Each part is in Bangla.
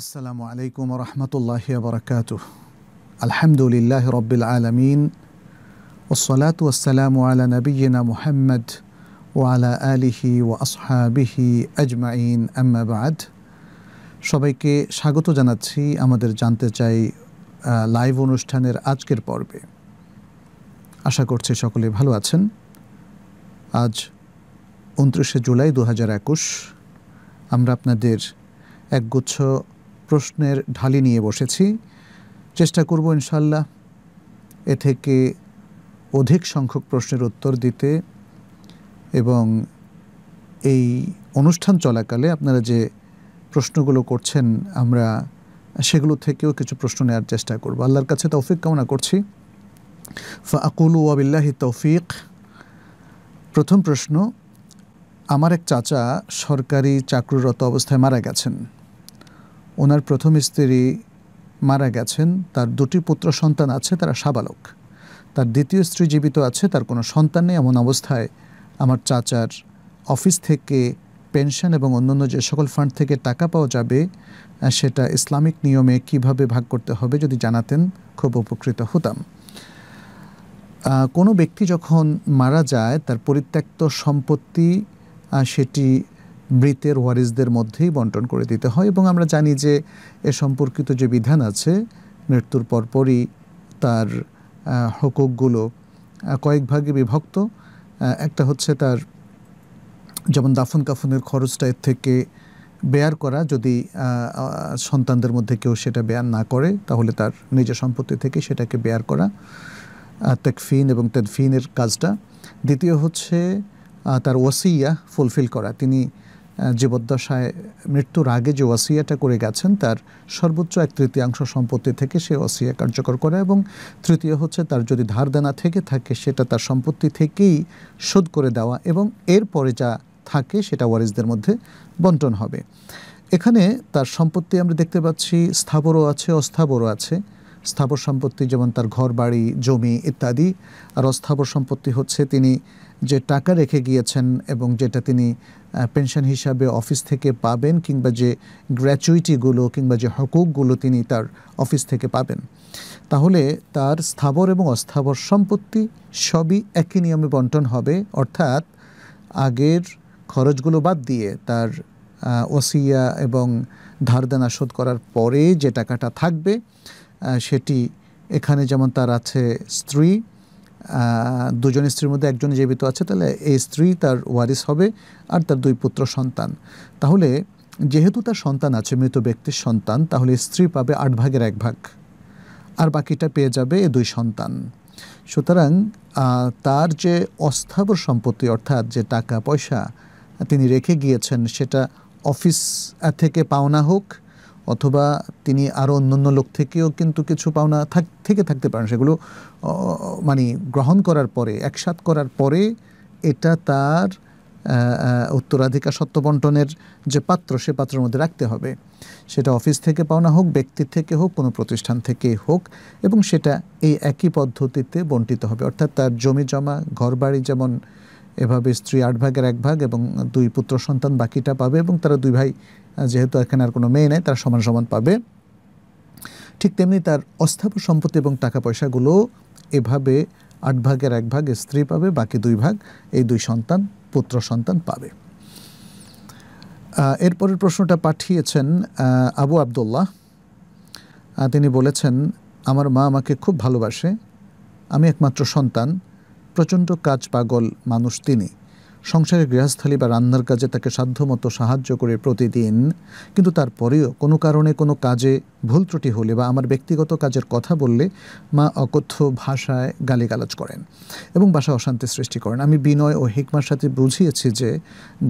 আসসালামু আলাইকুম রহমতুল্লাহ বরকাত আলহামদুলিল্লাহ রবিল আলমিন ওসলাত ওসালাম আলা নবীনা মুহাম্মদ ও আলা আলিহি ও আসহাবিহি আজমাইন আম্মাবাদ সবাইকে স্বাগত জানাচ্ছি আমাদের জানতে চাই লাইভ অনুষ্ঠানের আজকের পর্বে আশা করছি সকলে ভালো আছেন আজ উনত্রিশে জুলাই দু আমরা আপনাদের একগুচ্ছ প্রশ্নের ঢালি নিয়ে বসেছি চেষ্টা করব ইনশাল্লাহ এ থেকে অধিক সংখ্যক প্রশ্নের উত্তর দিতে এবং এই অনুষ্ঠান চলাকালে আপনারা যে প্রশ্নগুলো করছেন আমরা সেগুলো থেকেও কিছু প্রশ্ন নেওয়ার চেষ্টা করব আল্লাহর কাছে তৌফিক কামনা করছি আকুল ওয়াবিল্লাহি তৌফিক প্রথম প্রশ্ন আমার এক চাচা সরকারি চাকরিরত অবস্থায় মারা গেছেন ওনার প্রথম স্ত্রী মারা গেছেন তার দুটি পুত্র সন্তান আছে তারা সাবালক তার দ্বিতীয় স্ত্রী জীবিত আছে তার কোনো সন্তান নেই এমন অবস্থায় আমার চাচার অফিস থেকে পেনশন এবং অন্যান্য যে সকল ফান্ড থেকে টাকা পাওয়া যাবে সেটা ইসলামিক নিয়মে কিভাবে ভাগ করতে হবে যদি জানাতেন খুব উপকৃত হতাম কোনো ব্যক্তি যখন মারা যায় তার পরিত্যক্ত সম্পত্তি সেটি বৃতের ওয়ারিসদের মধ্যেই বন্টন করে দিতে হয় এবং আমরা জানি যে এ সম্পর্কিত যে বিধান আছে মৃত্যুর পরপরই তার হকুকগুলো কয়েক ভাগে বিভক্ত একটা হচ্ছে তার যেমন দাফন কাফনের খরচটা এর থেকে ব্যয়ার করা যদি সন্তানদের মধ্যে কেউ সেটা ব্যয়ার না করে তাহলে তার নিজের সম্পত্তি থেকে সেটাকে বেয়ার করা তেকফিন এবং তেদফিনের কাজটা দ্বিতীয় হচ্ছে তার ওয়াসিয়া ফুলফিল করা তিনি জীবদ্দশায় মৃত্যুর আগে যে ওয়াসিয়াটা করে গেছেন তার সর্বোচ্চ এক তৃতীয়াংশ সম্পত্তি থেকে সে ওয়াসিয়া কার্যকর করে এবং তৃতীয় হচ্ছে তার যদি ধার দেনা থেকে থাকে সেটা তার সম্পত্তি থেকেই শোধ করে দেওয়া এবং এরপরে যা থাকে সেটা ওয়ারিসদের মধ্যে বন্টন হবে এখানে তার সম্পত্তি আমরা দেখতে পাচ্ছি স্থাবরও আছে অস্থাবরও আছে স্থাবর সম্পত্তি যেমন তার ঘর বাড়ি জমি ইত্যাদি আর অস্থাবর সম্পত্তি হচ্ছে তিনি যে টাকা রেখে গিয়েছেন এবং যেটা তিনি পেনশন হিসাবে অফিস থেকে পাবেন কিংবা যে গ্র্যাচুইটিগুলো কিংবা যে হকুকগুলো তিনি তার অফিস থেকে পাবেন তাহলে তার স্থাবর এবং অস্থাবর সম্পত্তি সবই একই নিয়মে বন্টন হবে অর্থাৎ আগের খরচগুলো বাদ দিয়ে তার ওসিয়া এবং ধারদানা শোধ করার পরে যে টাকাটা থাকবে সেটি এখানে যেমন তার আছে স্ত্রী দুজন স্ত্রীর মধ্যে একজন জীবিত আছে তাহলে এই স্ত্রী তার ওয়ারিস হবে আর তার দুই পুত্র সন্তান তাহলে যেহেতু তার সন্তান আছে মৃত ব্যক্তির সন্তান তাহলে স্ত্রী পাবে আট ভাগের এক ভাগ আর বাকিটা পেয়ে যাবে এ দুই সন্তান সুতরাং তার যে অস্থাবর সম্পত্তি অর্থাৎ যে টাকা পয়সা তিনি রেখে গিয়েছেন সেটা অফিস থেকে পাওনা হোক অথবা তিনি আরও অন্যান্য লোক থেকেও কিন্তু কিছু পাওনা থাক থেকে থাকতে পারেন সেগুলো মানে গ্রহণ করার পরে একসাথ করার পরে এটা তার উত্তরাধিকার সত্য বন্টনের যে পাত্র সে পাত্রের মধ্যে রাখতে হবে সেটা অফিস থেকে পাওনা হোক ব্যক্তি থেকে হোক কোনো প্রতিষ্ঠান থেকে হোক এবং সেটা এই একই পদ্ধতিতে বন্টিত হবে অর্থাৎ তার জমি জমা ঘরবাড়ি যেমন এভাবে স্ত্রী আট ভাগের এক ভাগ এবং দুই পুত্র সন্তান বাকিটা পাবে এবং তারা দুই ভাই যেহেতু এখানে আর কোনো মেয়ে নেই তারা সমান সমান পাবে ঠিক তেমনি তার অস্থাবর সম্পত্তি এবং টাকা পয়সাগুলো এভাবে আট ভাগের এক ভাগ স্ত্রী পাবে বাকি দুই ভাগ এই দুই সন্তান পুত্র সন্তান পাবে এরপরের প্রশ্নটা পাঠিয়েছেন আবু আবদুল্লাহ তিনি বলেছেন আমার মা আমাকে খুব ভালোবাসে আমি একমাত্র সন্তান প্রচণ্ড কাজ পাগল মানুষ তিনি সংসারের গৃহস্থালী বা রান্নার কাজে তাকে সাধ্যমতো সাহায্য করে প্রতিদিন কিন্তু তারপরেও কোনো কারণে কোনো কাজে ভুল ত্রুটি হলে বা আমার ব্যক্তিগত কাজের কথা বললে মা অকথ্য ভাষায় গালিগালাজ করেন এবং বাসা অশান্তি সৃষ্টি করেন আমি বিনয় ও হিকমার সাথে বুঝিয়েছি যে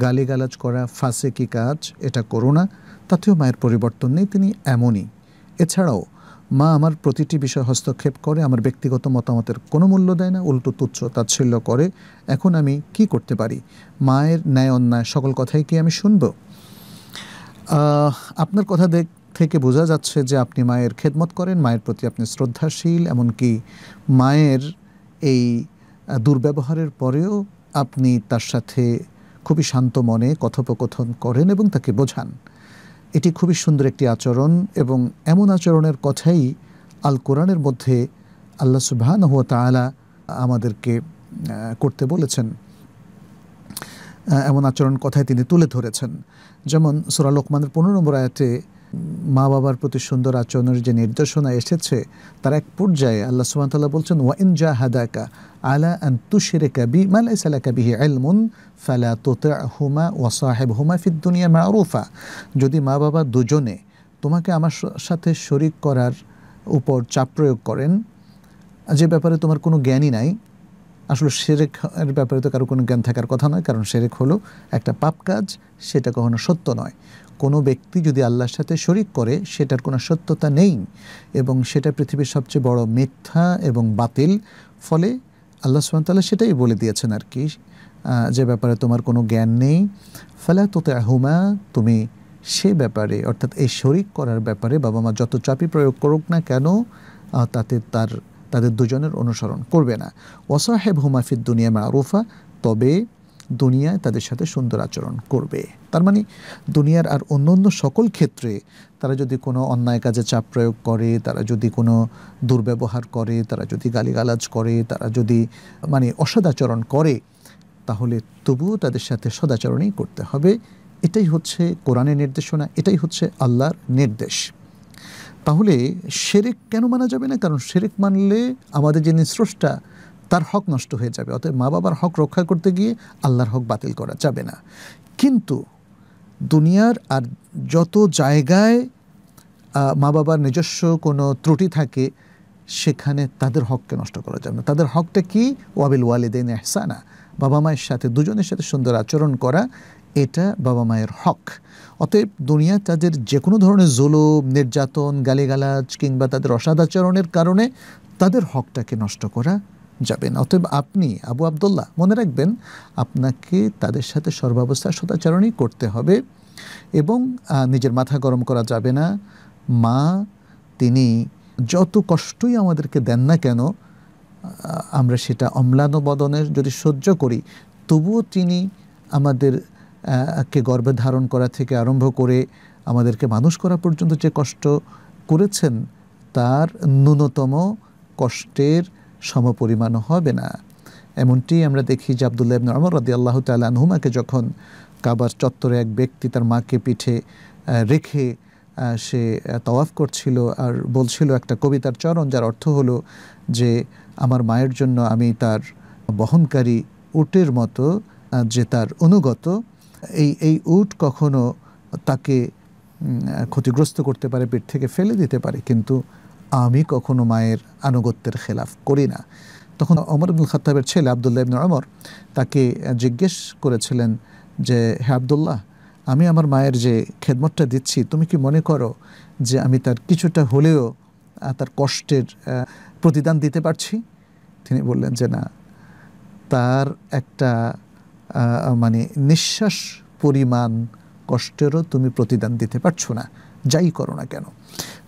গালিগালাজ করা ফাঁসে কি কাজ এটা করোনা তাতেও মায়ের পরিবর্তন নেই তিনি এমনই এছাড়াও মা আমার প্রতিটি বিষয় হস্তক্ষেপ করে আমার ব্যক্তিগত মতামতের কোনো মূল্য দেয় না উল্টো তুচ্ছ তাচ্ছিল্য করে এখন আমি কি করতে পারি মায়ের ন্যায় অন্যায় সকল কথাই কি আমি শুনব আপনার কথা দেখ থেকে বোঝা যাচ্ছে যে আপনি মায়ের খেদমত করেন মায়ের প্রতি আপনি শ্রদ্ধাশীল এমনকি মায়ের এই দুর্ব্যবহারের পরেও আপনি তার সাথে খুবই শান্ত মনে কথোপকথন করেন এবং তাকে বোঝান এটি খুবই সুন্দর একটি আচরণ এবং এমন আচরণের কথাই আল কোরআনের মধ্যে আল্লা সুবাহান হুয়া তালা আমাদেরকে করতে বলেছেন এমন আচরণ কথায় তিনি তুলে ধরেছেন যেমন সুরালোকমানের পনেরো নম্বর আয়াতে মা বাবার প্রতি সুন্দর আচরণের যে নির্দেশনা এসেছে তার এক পর্যায়ে আল্লাহ সুবাহতাল্লাহ বলছেন ওয়াইন জা হাদাকা আলা আন তুশিরে কাবি মালাই সালা কাবিহি আলমুন ফালা তোতা হুমা ও সাহেব হুমা ফিদ্দুনিয়া মারুফা যদি মা বাবা দুজনে তোমাকে আমার সাথে শরিক করার উপর চাপ প্রয়োগ করেন যে ব্যাপারে তোমার কোনো জ্ঞানই নাই আসলে সেরেক এর ব্যাপারে তো কারো কোনো জ্ঞান থাকার কথা নয় কারণ সেরেক হলো একটা পাপ কাজ সেটা কখনো সত্য নয় কোনো ব্যক্তি যদি আল্লাহর সাথে শরিক করে সেটার কোনো সত্যতা নেই এবং সেটা পৃথিবীর সবচেয়ে বড় মিথ্যা এবং বাতিল ফলে আল্লাহ সুহামতাল্লাহ সেটাই বলে দিয়েছেন আর কি যে ব্যাপারে তোমার কোনো জ্ঞান নেই ফলে তোতে আহুমা তুমি সে ব্যাপারে অর্থাৎ এই শরিক করার ব্যাপারে বাবা মা যত চাপি প্রয়োগ করুক না কেন তাতে তার তাদের দুজনের অনুসরণ করবে না ওয়াসাহেব হুমাফিদ দুনিয়া মারুফা তবে দুনিয়ায় তাদের সাথে সুন্দর আচরণ করবে তার মানে দুনিয়ার আর অন্য অন্য সকল ক্ষেত্রে তারা যদি কোনো অন্যায় কাজে চাপ প্রয়োগ করে তারা যদি কোনো দুর্ব্যবহার করে তারা যদি গালিগালাজ করে তারা যদি মানে অসদাচরণ করে তাহলে তবুও তাদের সাথে সদাচরণই করতে হবে এটাই হচ্ছে কোরআনের নির্দেশনা এটাই হচ্ছে আল্লাহর নির্দেশ তাহলে শেরেক কেন মানা যাবে না কারণ শেরেক মানলে আমাদের যিনি স্রষ্টা তার হক নষ্ট হয়ে যাবে অতএব মা বাবার হক রক্ষা করতে গিয়ে আল্লাহর হক বাতিল করা যাবে না কিন্তু দুনিয়ার আর যত জায়গায় মা বাবার নিজস্ব কোনো ত্রুটি থাকে সেখানে তাদের হককে নষ্ট করা যাবে না তাদের হকটা কি ওয়াবিল ওয়ালিদিন এহসানা বাবা মায়ের সাথে দুজনের সাথে সুন্দর আচরণ করা এটা বাবা মায়ের হক অতএব দুনিয়া তাদের যে কোনো ধরনের জুলুম নির্যাতন গালিগালাজ কিংবা তাদের অসাদাচরণের কারণে তাদের হকটাকে নষ্ট করা যাবে না অতএব আপনি আবু আবদুল্লাহ মনে রাখবেন আপনাকে তাদের সাথে সর্বাবস্থায় সদাচরণই করতে হবে এবং নিজের মাথা গরম করা যাবে না মা তিনি যত কষ্টই আমাদেরকে দেন না কেন আমরা সেটা অম্লান যদি সহ্য করি তবুও তিনি আমাদের কে গর্বে ধারণ করা থেকে আরম্ভ করে আমাদেরকে মানুষ করা পর্যন্ত যে কষ্ট করেছেন তার ন্যূনতম কষ্টের সমপরিমাণ হবে না এমনটি আমরা দেখি যে আবদুল্লাহ আমর রদি আল্লাহ তালহুমাকে যখন কাবার চত্বরে এক ব্যক্তি তার মাকে পিঠে রেখে সে তওয়াফ করছিল আর বলছিল একটা কবিতার চরণ যার অর্থ হলো যে আমার মায়ের জন্য আমি তার বহনকারী উটের মতো যে তার অনুগত এই এই উট কখনো তাকে ক্ষতিগ্রস্ত করতে পারে পেট থেকে ফেলে দিতে পারে কিন্তু আমি কখনো মায়ের আনুগত্যের খেলাফ করি না তখন অমর আব্দুল খাতাবের ছেলে আবদুল্লাহ ইবনুল অমর তাকে জিজ্ঞেস করেছিলেন যে হে আবদুল্লাহ আমি আমার মায়ের যে খেদমতটা দিচ্ছি তুমি কি মনে করো যে আমি তার কিছুটা হলেও তার কষ্টের প্রতিদান দিতে পারছি তিনি বললেন যে না তার একটা মানে নিঃশ্বাস পরিমাণ কষ্টেরও তুমি প্রতিদান দিতে পারছো না যাই করো না কেন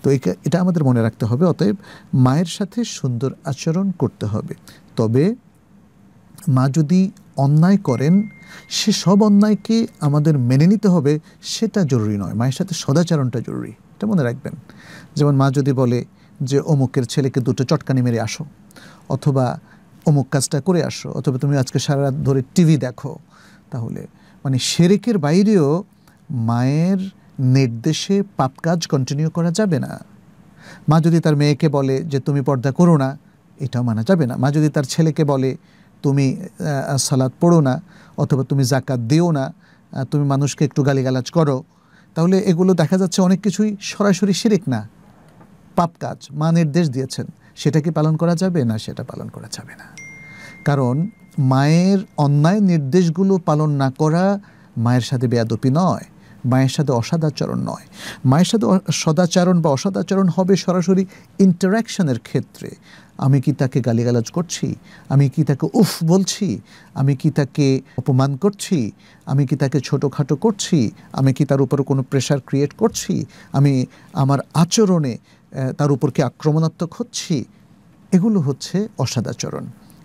তো এটা আমাদের মনে রাখতে হবে অতএব মায়ের সাথে সুন্দর আচরণ করতে হবে তবে মা যদি অন্যায় করেন সে সব অন্যায়কে আমাদের মেনে নিতে হবে সেটা জরুরি নয় মায়ের সাথে সদাচরণটা জরুরি এটা মনে রাখবেন যেমন মা যদি বলে যে অমুকের ছেলেকে দুটো চটকানি মেরে আসো অথবা অমুক কাজটা করে আসো অথবা তুমি আজকে সারা রাত ধরে টিভি দেখো তাহলে মানে সেরেকের বাইরেও মায়ের নির্দেশে পাপ কাজ কন্টিনিউ করা যাবে না মা যদি তার মেয়েকে বলে যে তুমি পর্দা করো না এটাও মানা যাবে না মা যদি তার ছেলেকে বলে তুমি সালাদ পড়ো না অথবা তুমি জাকাত দিও না তুমি মানুষকে একটু গালিগালাজ করো তাহলে এগুলো দেখা যাচ্ছে অনেক কিছুই সরাসরি শিরিক না পাপ কাজ মা নির্দেশ দিয়েছেন সেটা কি পালন করা যাবে না সেটা পালন করা যাবে না কারণ মায়ের অন্যায় নির্দেশগুলো পালন না করা মায়ের সাথে বেয়াদপি নয় মায়ের সাথে অসদাচরণ নয় মায়ের সাথে সদাচরণ বা অসদাচরণ হবে সরাসরি ইন্টারাকশনের ক্ষেত্রে আমি কি তাকে গালিগালাজ করছি আমি কি তাকে উফ বলছি আমি কি তাকে অপমান করছি আমি কি তাকে ছোটোখাটো করছি আমি কি তার উপর কোনো প্রেশার ক্রিয়েট করছি আমি আমার আচরণে তার উপর কি আক্রমণাত্মক হচ্ছি এগুলো হচ্ছে অসদাচরণ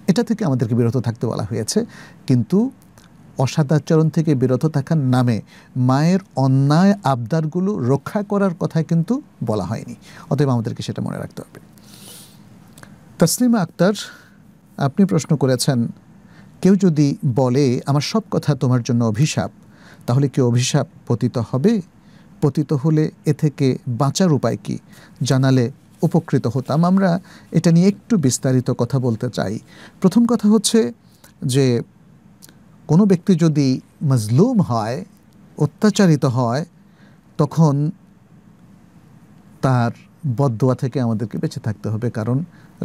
এটা থেকে আমাদেরকে বিরত থাকতে বলা হয়েছে কিন্তু অসাদাচরণ থেকে বিরত থাকার নামে মায়ের অন্যায় আবদারগুলো রক্ষা করার কথা কিন্তু বলা হয়নি অতএব আমাদেরকে সেটা মনে রাখতে হবে তাসলিমা আক্তার আপনি প্রশ্ন করেছেন কেউ যদি বলে আমার সব কথা তোমার জন্য অভিশাপ তাহলে কি অভিশাপ পতিত হবে পতিত হলে এ থেকে বাঁচার উপায় কি জানালে উপকৃত হতাম আমরা এটা নিয়ে একটু বিস্তারিত কথা বলতে চাই প্রথম কথা হচ্ছে যে কোনো ব্যক্তি যদি মজলুম হয় অত্যাচারিত হয় তখন তার বদোয়া থেকে আমাদেরকে বেঁচে থাকতে হবে কারণ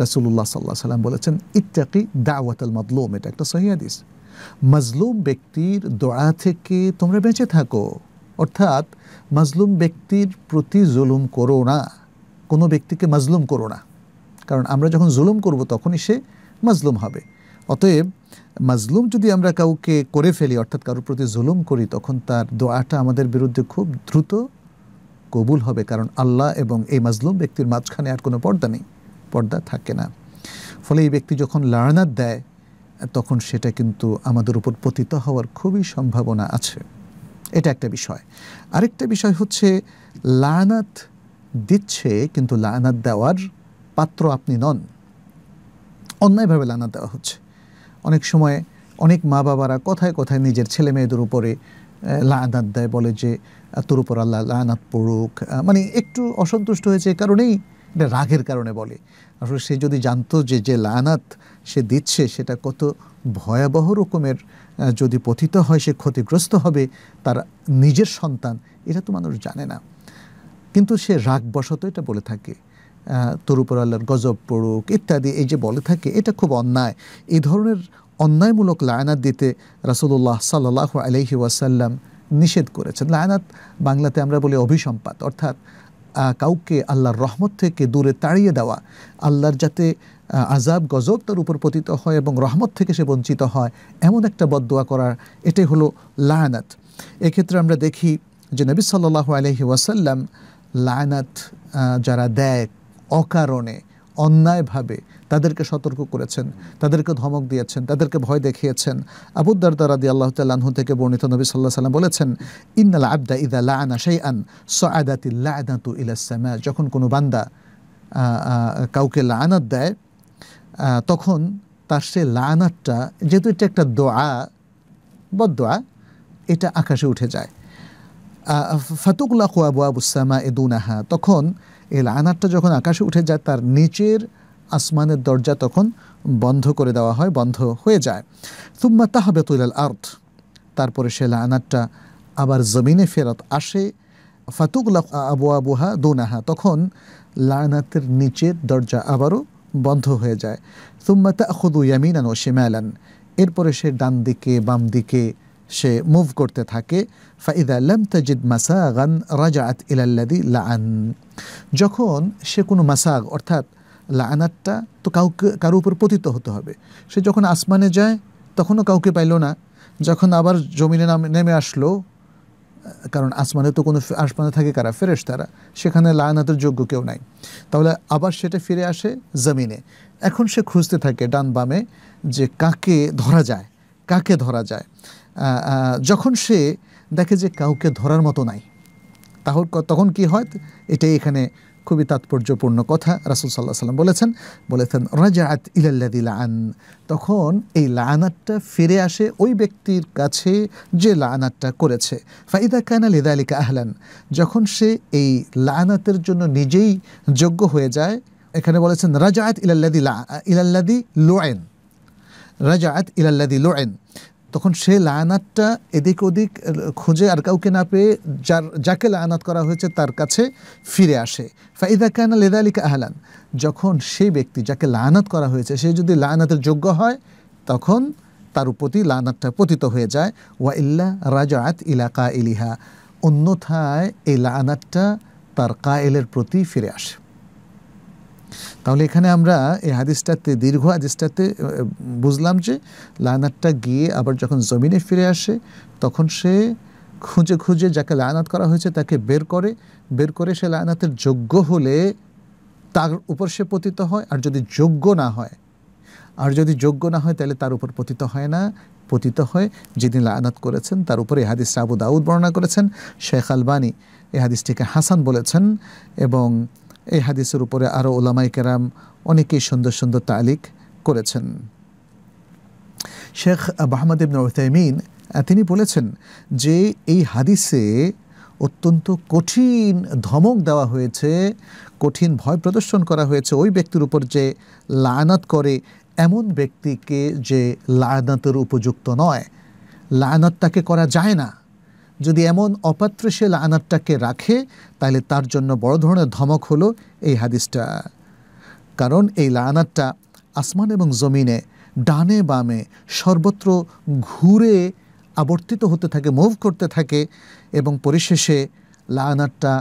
রাসুল্লাহ সাল্লাহ সাল্লাম বলেছেন ইত্যাকি দাওয়াত আল এটা একটা সহিয়াদিস মজলুম ব্যক্তির দোয়া থেকে তোমরা বেঁচে থাকো অর্থাৎ মজলুম ব্যক্তির প্রতি জুলুম করো না কোনো ব্যক্তিকে মাজলুম করো না কারণ আমরা যখন জুলুম করব তখনই সে মাজলুম হবে অতএব মাজলুম যদি আমরা কাউকে করে ফেলি অর্থাৎ কারোর প্রতি জুলুম করি তখন তার দোয়াটা আমাদের বিরুদ্ধে খুব দ্রুত কবুল হবে কারণ আল্লাহ এবং এই মাজলুম ব্যক্তির মাঝখানে আর কোনো পর্দা নেই পর্দা থাকে না ফলে এই ব্যক্তি যখন লড়নার দেয় তখন সেটা কিন্তু আমাদের উপর পতিত হওয়ার খুবই সম্ভাবনা আছে এটা একটা বিষয় আরেকটা বিষয় হচ্ছে লানাত দিচ্ছে কিন্তু লায়নাত দেওয়ার পাত্র আপনি নন অন্যায়ভাবে লানাত দেওয়া হচ্ছে অনেক সময় অনেক মা বাবারা কথায় কথায় নিজের ছেলে মেয়েদের উপরে লায়নাত দেয় বলে যে তোর উপর আল্লাহ লায়নাত পড়ুক মানে একটু অসন্তুষ্ট হয়েছে কারণেই এটা রাগের কারণে বলে আসলে সে যদি জানতো যে যে লায়নাত সে দিচ্ছে সেটা কত ভয়াবহ রকমের যদি পতিত হয় সে ক্ষতিগ্রস্ত হবে তার নিজের সন্তান এটা তো মানুষ জানে না কিন্তু সে রাগবশত এটা বলে থাকে তোর উপর আল্লাহর গজব পড়ুক ইত্যাদি এই যে বলে থাকে এটা খুব অন্যায় এই ধরনের অন্যায়মূলক লায়নাত দিতে রাসুল্লাহ সাল্লাহ আলহি ওয়াসাল্লাম নিষেধ করেছেন লায়নাত বাংলাতে আমরা বলি অভিসম্পাত অর্থাৎ কাউকে আল্লাহর রহমত থেকে দূরে তাড়িয়ে দেওয়া আল্লাহর যাতে আজাব গজব তার উপর পতিত হয় এবং রহমত থেকে সে বঞ্চিত হয় এমন একটা বদোয়া করার এটাই হলো লায়নাত এক্ষেত্রে আমরা দেখি যে নবী সাল্লাহ আলহি ওয়াসাল্লাম লায়নাত যারা দেয় অকারণে অন্যায়ভাবে তাদেরকে সতর্ক করেছেন তাদেরকে ধমক দিয়েছেন তাদেরকে ভয় দেখিয়েছেন আবুদ্দারদা রাদি আল্লাহ তাল্লাহ থেকে বর্ণিত নবী সাল্লাহ সাল্লাম বলেছেন ইন্নাল আবদা ইদা লায়না সেই আন সআদাতু ইলাসমা যখন কোনো বান্দা কাউকে লায়নাত দেয় তখন তার সে লায়নাতটা যেহেতু এটা একটা দোয়া বদ দোয়া এটা আকাশে উঠে যায় ফাতুকলা খোয়াবু এ এদুনাহা তখন এই লানাতটা যখন আকাশে উঠে যায় তার নিচের আসমানের দরজা তখন বন্ধ করে দেওয়া হয় বন্ধ হয়ে যায় তুম্মা তাহবে তুলাল আর্থ তারপরে সে লানাতটা আবার জমিনে ফেরত আসে ফাতুকলা আবু আবুহা দুনাহা তখন লানাতের নিচের দরজা আবারও বন্ধ হয়ে যায় তুম্মা তা খুদু ইয়ামিনান ও শিমালান এরপরে সে ডান দিকে বাম দিকে সে মুভ করতে থাকে ফাইদা লাম তাজিদ মাসাগান আত ইলাল্লাদি লাআন যখন সে কোনো মাসাগ অর্থাৎ লাআনাতটা তো কাউকে কারো উপর পতিত হতে হবে সে যখন আসমানে যায় তখনও কাউকে পাইল না যখন আবার জমিনে নেমে আসলো কারণ আসমানে তো কোনো আসমানে থাকে কারা ফেরেস তারা সেখানে লায়নাতের যোগ্য কেউ নাই তাহলে আবার সেটা ফিরে আসে জমিনে এখন সে খুঁজতে থাকে ডান বামে যে কাকে ধরা যায় কাকে ধরা যায় যখন সে দেখে যে কাউকে ধরার মতো নাই তাহলে তখন কি হয় এটাই এখানে খুবই তাৎপর্যপূর্ণ কথা রাসুল সাল্লাহ সাল্লাম বলেছেন বলেছেন রাজাত ইলাল্লাদি লান তখন এই লানাতটা ফিরে আসে ওই ব্যক্তির কাছে যে লানাতটা করেছে ফাইদা কানা লিদালিকা আহলান যখন সে এই লানাতের জন্য নিজেই যোগ্য হয়ে যায় এখানে বলেছেন রাজাত ইলাল্লাদি লা ইলাল্লাদি লোয়েন আত ইলাল্লাদি লোয়েন তখন সে লায়নাতটা এদিক ওদিক খুঁজে আর কাউকে না পেয়ে যার যাকে লায়নাত করা হয়েছে তার কাছে ফিরে আসে ফাইদা কানা লেদালিকা আহলান যখন সেই ব্যক্তি যাকে লায়নাত করা হয়েছে সে যদি লায়নাতের যোগ্য হয় তখন তার প্রতি লায়নাতটা পতিত হয়ে যায় ওয়া ইল্লা রাজাত ইলাকা ইলিহা অন্যথায় এই লায়নাতটা তার কায়েলের প্রতি ফিরে আসে তাহলে এখানে আমরা এই হাদিসটাতে দীর্ঘ হাদিসটাতে বুঝলাম যে লানাতটা গিয়ে আবার যখন জমিনে ফিরে আসে তখন সে খুঁজে খুঁজে যাকে লায়নাত করা হয়েছে তাকে বের করে বের করে সে লায়নাতের যোগ্য হলে তার উপর সে পতিত হয় আর যদি যোগ্য না হয় আর যদি যোগ্য না হয় তাহলে তার উপর পতিত হয় না পতিত হয় যিনি লায়নাত করেছেন তার উপরে এই হাদিসটা আবু দাউদ বর্ণনা করেছেন শেখ আলবানী এই হাদিসটিকে হাসান বলেছেন এবং এই হাদিসের উপরে আরও ওলামাই কেরাম অনেকেই সুন্দর সুন্দর তালিক করেছেন শেখ মাহমদ ইবন উথাইমিন তিনি বলেছেন যে এই হাদিসে অত্যন্ত কঠিন ধমক দেওয়া হয়েছে কঠিন ভয় প্রদর্শন করা হয়েছে ওই ব্যক্তির উপর যে লায়নাত করে এমন ব্যক্তিকে যে লায়নাতের উপযুক্ত নয় লায়নাত তাকে করা যায় না যদি এমন অপাত্রশীল সে রাখে তাহলে তার জন্য বড় ধরনের ধমক হলো এই হাদিসটা কারণ এই লানাতটা আসমান এবং জমিনে ডানে বামে সর্বত্র ঘুরে আবর্তিত হতে থাকে মুভ করতে থাকে এবং পরিশেষে লানাতটা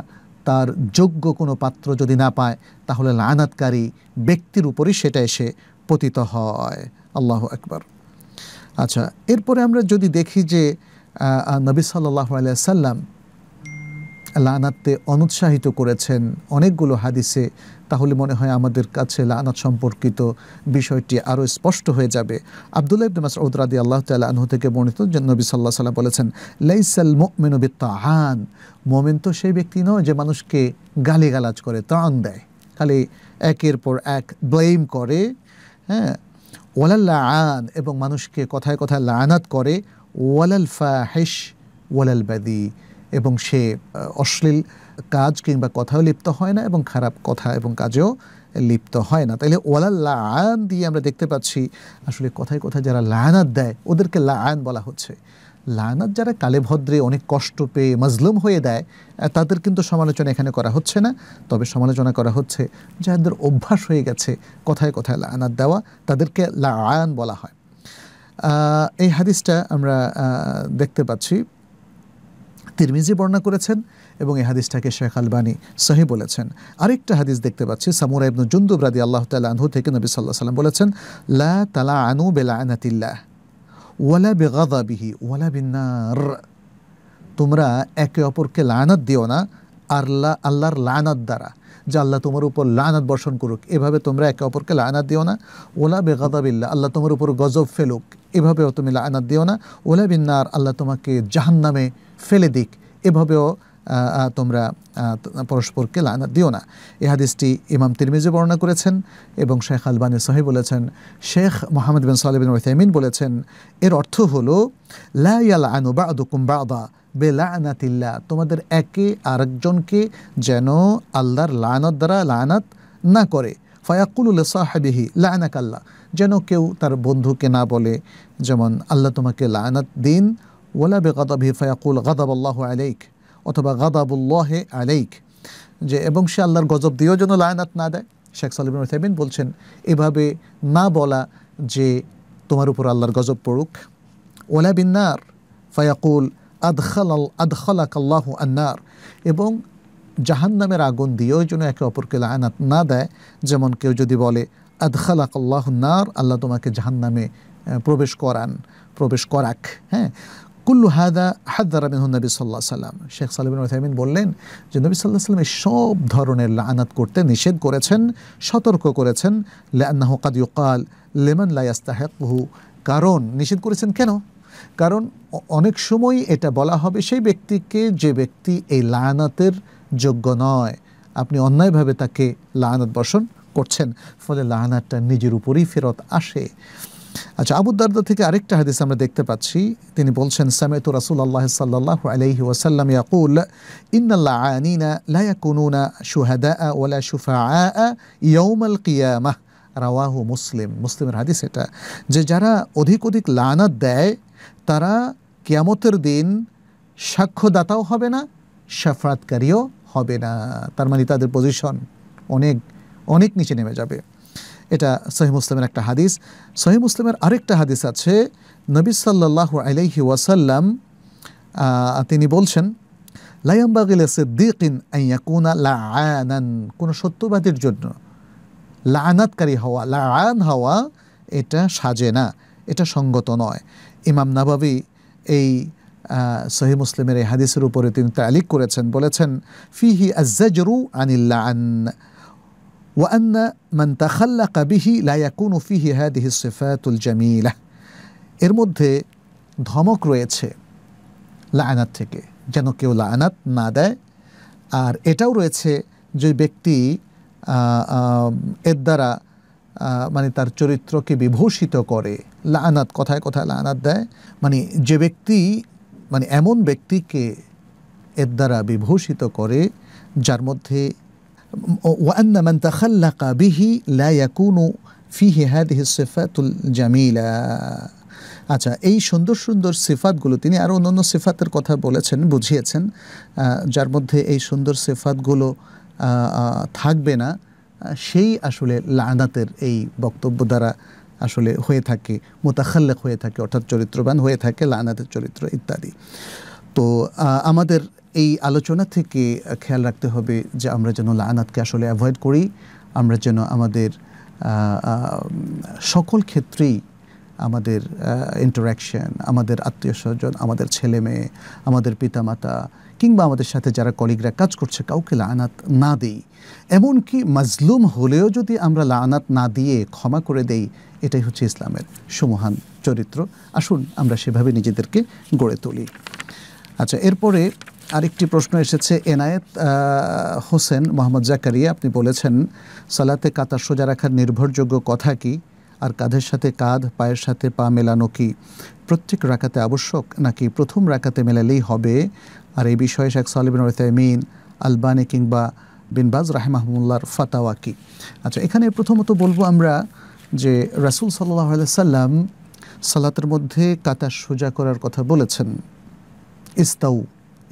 তার যোগ্য কোনো পাত্র যদি না পায় তাহলে লানাতকারী ব্যক্তির উপরই সেটা এসে পতিত হয় আল্লাহ একবার আচ্ছা এরপরে আমরা যদি দেখি যে নবী সাল্লাহ সাল্লাম লানাতে অনুৎসাহিত করেছেন অনেকগুলো হাদিসে তাহলে মনে হয় আমাদের কাছে লানাত সম্পর্কিত বিষয়টি আরও স্পষ্ট হয়ে যাবে আবদুল্লাহ ইবনাম মাসউদ আল্লাহ তাআলা থেকে বর্ণিত যে নবী সাল্লাহ সাল্লাম বলেছেন লাইসাল মোমেন তাহান মোমেন তো সেই ব্যক্তি নয় যে মানুষকে গালিগালাজ করে তান দেয় খালি একের পর এক ব্লেম করে হ্যাঁ ওলাল্লা আন এবং মানুষকে কথায় কথায় লানাত করে ওয়ালাল ফাহেশ ওয়ালাল বাদি এবং সে অশ্লীল কাজ কিংবা কথাও লিপ্ত হয় না এবং খারাপ কথা এবং কাজেও লিপ্ত হয় না তাইলে ওয়ালাল লান দিয়ে আমরা দেখতে পাচ্ছি আসলে কথায় কথায় যারা লায়নাত দেয় ওদেরকে লান বলা হচ্ছে লায়নাত যারা কালে ভদ্রে অনেক কষ্ট পেয়ে মজলুম হয়ে দেয় তাদের কিন্তু সমালোচনা এখানে করা হচ্ছে না তবে সমালোচনা করা হচ্ছে যাদের অভ্যাস হয়ে গেছে কথায় কথায় লায়নাত দেওয়া তাদেরকে লান বলা হয় এই হাদিসটা আমরা দেখতে পাচ্ছি তিরমিজি বর্ণনা করেছেন এবং এই হাদিসটাকে শেখ আলবানী সহি বলেছেন আরেকটা হাদিস দেখতে পাচ্ছি সামুরা ইবনু জুন্দুব রাদি আল্লাহ তাল আনহু থেকে নবী সাল্লাহ সাল্লাম বলেছেন লা তালা আনু বেলা আনাতিল্লাহ ওয়ালা বেগাদা বিহি ওয়ালা বিনার তোমরা একে অপরকে লায়নাত দিও না আর আল্লাহর লায়নাত দ্বারা যে আল্লাহ তোমার উপর লায়নাত বর্ষণ করুক এভাবে তোমরা একে অপরকে লায়নাত দিও না ওলা বেগাদাবিল্লা আল্লাহ তোমার উপর গজব ফেলুক এভাবেও তুমি লায়নাত দিও না ওলা বিন্নার আল্লাহ তোমাকে জাহান্নামে ফেলে দিক এভাবেও তোমরা পরস্পরকে লানা দিও না এ হাদিসটি ইমাম তিরমিজি বর্ণনা করেছেন এবং শেখ আলবানি সাহি বলেছেন শেখ মোহাম্মদ বিন সালেবিন ওয়াইথাইমিন বলেছেন এর অর্থ হলো লা আনু বা আদুকুম বা আদা বেলানাতিল্লা তোমাদের একে আরেকজনকে যেন আল্লাহর লানত দ্বারা লানাত না করে ফায়াকুল সাহাবিহি লানাকাল্লা যেন কেউ তার বন্ধুকে না বলে যেমন আল্লাহ তোমাকে লায়নাত দিন ওলা ভি ফায়াকুল গাদাব আল্লাহ আলাইক অথবা গাদাবুল্লাহে আলাইক যে এবং সে আল্লাহর গজব দিয়েও যেন লায়নাত না দেয় শেখ সালিবিন সাহেবিন বলছেন এভাবে না বলা যে তোমার উপর আল্লাহর গজব পড়ুক ওলা বিন্নার ফায়াকুল আদখাল আদখালাক আল্লাহ আন্নার এবং জাহান্নামের আগুন দিয়েও যেন একে অপরকে লায়নাত না দেয় যেমন কেউ যদি বলে আদখালাক আল্লাহ নার আল্লাহ তোমাকে জাহান্নামে প্রবেশ করান প্রবেশ করাক হ্যাঁ কুল্লু হাদা হাদ্দারা বিন নবী সাল্লাহ সাল্লাম শেখ সালিবিন ওথাইমিন বললেন যে নবী সাল্লাহ সাল্লাম সব ধরনের লানাত করতে নিষেধ করেছেন সতর্ক করেছেন লান্নাহ কাদ লেমন লেমান কারণ নিষেধ করেছেন কেন কারণ অনেক সময় এটা বলা হবে সেই ব্যক্তিকে যে ব্যক্তি এই লায়নাতের যোগ্য নয় আপনি অন্যায়ভাবে তাকে লায়নাত বর্ষণ করছেন ফলে লায়নাতটা নিজের উপরেই ফেরত আসে আচ্ছা আবুদ্দার্দা থেকে আরেকটা হাদিস আমরা দেখতে পাচ্ছি তিনি বলছেন সামেতু রাসুল্লাহ সাল্লাহ আলহি ওসাল্লাম ইয়াকুল ইন্নাল্লা আনিনা লায়াকুনুনা শুহাদা ওলা শুফা ইয়ৌমাল কিয়ামাহ রাওয়াহু মুসলিম মুসলিমের হাদিস এটা যে যারা অধিক অধিক লানাত দেয় তারা কিয়ামতের দিন সাক্ষ্যদাতাও হবে না সাফাতকারীও হবে না তার মানে তাদের পজিশন অনেক অনেক নিচে নেমে যাবে এটা সহি মুসলিমের একটা হাদিস সহি মুসলিমের আরেকটা হাদিস আছে নবী সাল্লাহু আলাইহি ওয়াসাল্লাম তিনি বলছেন লাইম্বাগিলে সিদ্দিকিন সত্যবাদীর জন্য লানাতকারী হওয়া লান হওয়া এটা সাজে না এটা সঙ্গত নয় ইমাম নাবাবি এই সহি মুসলিমের এই হাদিসের উপরে তিনি তালিক করেছেন বলেছেন ফিহি আজরু আনিল্লা আন وأن من تخلق به لا يكون فيه هذه الصفات الجميلة এর মধ্যে ধমক রয়েছে লায়নাত থেকে যেন কেউ লায়নাত না দেয় আর এটাও রয়েছে যে ব্যক্তি এর দ্বারা মানে তার চরিত্রকে বিভূষিত করে লানাত কথায় কথায় লানাত দেয় মানে যে ব্যক্তি মানে এমন ব্যক্তিকে এর দ্বারা বিভূষিত করে যার মধ্যে وأن من تخلق به لا يكون فيه هذه الصفات الجميلة আচ্ছা এই সুন্দর সুন্দর সিফাতগুলো তিনি আরও অন্যান্য সিফাতের কথা বলেছেন বুঝিয়েছেন যার মধ্যে এই সুন্দর সিফাতগুলো থাকবে না সেই আসলে লানাতের এই বক্তব্য দ্বারা আসলে হয়ে থাকে মোতাখাল্লেক হয়ে থাকে অর্থাৎ চরিত্রবান হয়ে থাকে লানাতের চরিত্র ইত্যাদি তো আমাদের এই আলোচনা থেকে খেয়াল রাখতে হবে যে আমরা যেন লানাতকে আসলে অ্যাভয়েড করি আমরা যেন আমাদের সকল ক্ষেত্রেই আমাদের ইন্টারাকশন আমাদের আত্মীয় স্বজন আমাদের ছেলে মেয়ে আমাদের পিতামাতা কিংবা আমাদের সাথে যারা কলিগরা কাজ করছে কাউকে লানাত না দিই এমনকি মাজলুম হলেও যদি আমরা লানাত না দিয়ে ক্ষমা করে দেই এটাই হচ্ছে ইসলামের সমহান চরিত্র আসুন আমরা সেভাবে নিজেদেরকে গড়ে তুলি আচ্ছা এরপরে আরেকটি প্রশ্ন এসেছে এনায়েত হোসেন মোহাম্মদ জাকারিয়া আপনি বলেছেন সালাতে কাতার সোজা রাখার নির্ভরযোগ্য কথা কি আর কাঁধের সাথে কাঁধ পায়ের সাথে পা মেলানো কি প্রত্যেক রাখাতে আবশ্যক নাকি প্রথম রাখাতে মেলালেই হবে আর এই বিষয়ে শেখ সালিবিন ওয়েতামিন আলবানি কিংবা বিনবাজ রাহেমাহমুল্লার ফাতাওয়া কি আচ্ছা এখানে প্রথমত বলবো আমরা যে রাসুল সাল্লাহ সাল্লাম সালাতের মধ্যে কাতার সোজা করার কথা বলেছেন ইস্তাউ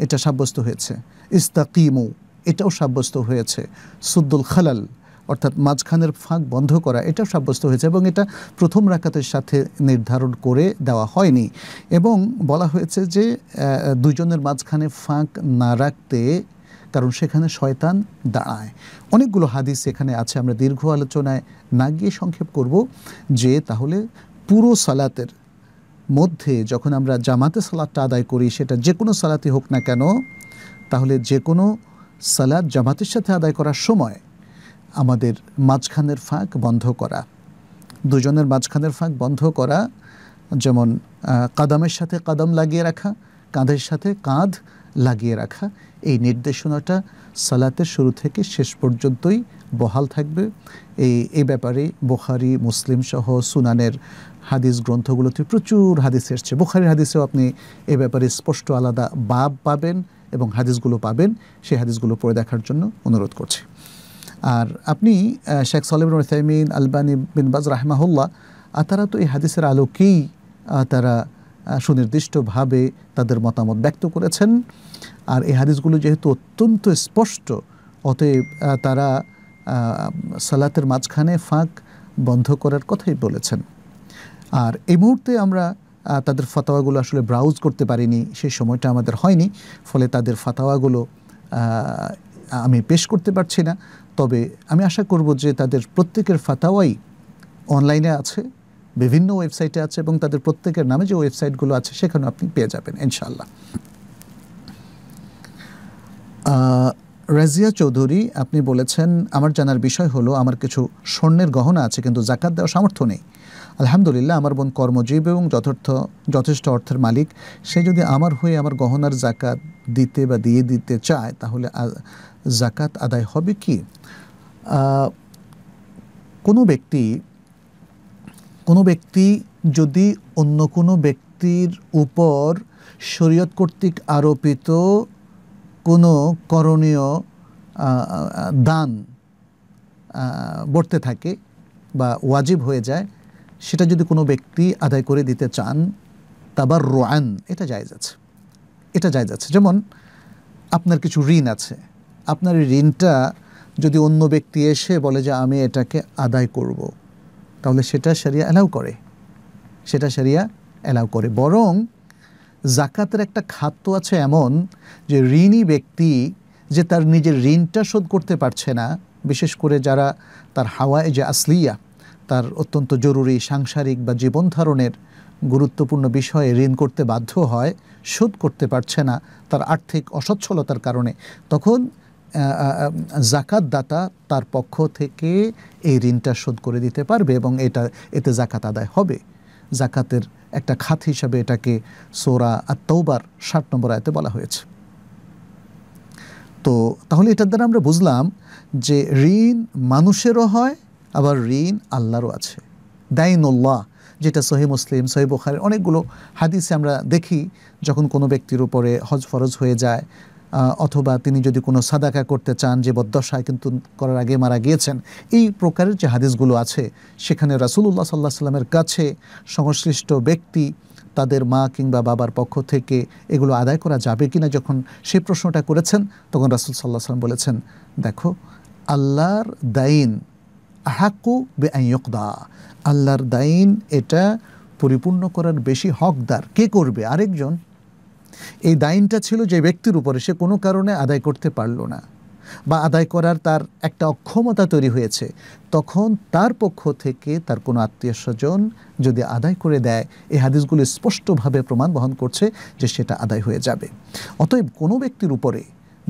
এটা সাব্যস্ত হয়েছে ইস্তাকিমু এটাও সাব্যস্ত হয়েছে সুদ্দুল খালাল অর্থাৎ মাঝখানের ফাঁক বন্ধ করা এটাও সাব্যস্ত হয়েছে এবং এটা প্রথম রাকাতের সাথে নির্ধারণ করে দেওয়া হয়নি এবং বলা হয়েছে যে দুজনের মাঝখানে ফাঁক না রাখতে কারণ সেখানে শয়তান দাঁড়ায় অনেকগুলো হাদিস এখানে আছে আমরা দীর্ঘ আলোচনায় না গিয়ে সংক্ষেপ করব যে তাহলে পুরো সালাতের মধ্যে যখন আমরা জামাতে সালাদটা আদায় করি সেটা যে কোনো সালাতে হোক না কেন তাহলে যে কোনো সালাদ জামাতের সাথে আদায় করার সময় আমাদের মাঝখানের ফাঁক বন্ধ করা দুজনের মাঝখানের ফাঁক বন্ধ করা যেমন কাদামের সাথে কাদম লাগিয়ে রাখা কাঁধের সাথে কাঁধ লাগিয়ে রাখা এই নির্দেশনাটা সালাতের শুরু থেকে শেষ পর্যন্তই বহাল থাকবে এই এই ব্যাপারে বোখারি মুসলিম সহ সুনানের হাদিস গ্রন্থগুলোতে প্রচুর হাদিস এসছে বোখারি হাদিসেও আপনি এ ব্যাপারে স্পষ্ট আলাদা বাব পাবেন এবং হাদিসগুলো পাবেন সেই হাদিসগুলো পড়ে দেখার জন্য অনুরোধ করছি আর আপনি শেখ সালেবিন রহতাইমিন আলবানি বিন বাজ রাহমাহুল্লাহ তারা তো এই হাদিসের আলোকেই তারা সুনির্দিষ্টভাবে তাদের মতামত ব্যক্ত করেছেন আর এই হাদিসগুলো যেহেতু অত্যন্ত স্পষ্ট অতএব তারা সালাতের মাঝখানে ফাঁক বন্ধ করার কথাই বলেছেন আর এই মুহূর্তে আমরা তাদের ফাতাওয়াগুলো আসলে ব্রাউজ করতে পারিনি সেই সময়টা আমাদের হয়নি ফলে তাদের ফাতাওয়াগুলো আমি পেশ করতে পারছি না তবে আমি আশা করব যে তাদের প্রত্যেকের ফাতাওয়াই অনলাইনে আছে বিভিন্ন ওয়েবসাইটে আছে এবং তাদের প্রত্যেকের নামে যে ওয়েবসাইটগুলো আছে সেখানেও আপনি পেয়ে যাবেন ইনশাল্লাহ রাজিয়া চৌধুরী আপনি বলেছেন আমার জানার বিষয় হলো আমার কিছু স্বর্ণের গহনা আছে কিন্তু জাকাত দেওয়ার সামর্থ্য নেই আলহামদুলিল্লাহ আমার বোন কর্মজীব এবং যথার্থ যথেষ্ট অর্থের মালিক সে যদি আমার হয়ে আমার গহনার জাকাত দিতে বা দিয়ে দিতে চায় তাহলে জাকাত আদায় হবে কি কোনো ব্যক্তি কোনো ব্যক্তি যদি অন্য কোনো ব্যক্তির উপর শরীয়ত কর্তৃক আরোপিত কোনো করণীয় দান বর্তে থাকে বা ওয়াজিব হয়ে যায় সেটা যদি কোনো ব্যক্তি আদায় করে দিতে চান তাবার রোয়ান এটা যায় আছে এটা যায় আছে যেমন আপনার কিছু ঋণ আছে আপনার ঋণটা যদি অন্য ব্যক্তি এসে বলে যে আমি এটাকে আদায় করব। তাহলে সেটা সেরিয়া অ্যালাউ করে সেটা সেরিয়া অ্যালাউ করে বরং জাকাতের একটা খাত তো আছে এমন যে ঋণী ব্যক্তি যে তার নিজের ঋণটা শোধ করতে পারছে না বিশেষ করে যারা তার হাওয়ায় যে আসলিয়া তার অত্যন্ত জরুরি সাংসারিক বা জীবন ধারণের গুরুত্বপূর্ণ বিষয়ে ঋণ করতে বাধ্য হয় শোধ করতে পারছে না তার আর্থিক অসচ্ছলতার কারণে তখন জাকাত দাতা তার পক্ষ থেকে এই ঋণটা শোধ করে দিতে পারবে এবং এটা এতে জাকাত আদায় হবে জাকাতের একটা খাত হিসাবে এটাকে সোরা আত্মৌবার ষাট নম্বর আয়তে বলা হয়েছে তো তাহলে এটার দ্বারা আমরা বুঝলাম যে ঋণ মানুষেরও হয় আবার ঋণ আল্লাহরও আছে দাইনুল্লাহ যেটা সহি মুসলিম সহি বোখারের অনেকগুলো হাদিসে আমরা দেখি যখন কোনো ব্যক্তির উপরে হজ ফরজ হয়ে যায় অথবা তিনি যদি কোনো সাদাকা করতে চান যে বদ্দশায় কিন্তু করার আগে মারা গিয়েছেন এই প্রকারের যে হাদিসগুলো আছে সেখানে রাসুলুল্লাহ সাল্লাহ সাল্লামের কাছে সংশ্লিষ্ট ব্যক্তি তাদের মা কিংবা বাবার পক্ষ থেকে এগুলো আদায় করা যাবে কি না যখন সে প্রশ্নটা করেছেন তখন রাসুল সাল্লাহ সাল্লাম বলেছেন দেখো আল্লাহর দাইন আহাকু বে আইয়কদা আল্লাহর দাইন এটা পরিপূর্ণ করার বেশি হকদার কে করবে আরেকজন এই দাইনটা ছিল যে ব্যক্তির উপরে সে কোনো কারণে আদায় করতে পারল না বা আদায় করার তার একটা অক্ষমতা তৈরি হয়েছে তখন তার পক্ষ থেকে তার কোনো আত্মীয় স্বজন যদি আদায় করে দেয় এই হাদিসগুলি স্পষ্টভাবে প্রমাণ বহন করছে যে সেটা আদায় হয়ে যাবে অতএব কোনো ব্যক্তির উপরে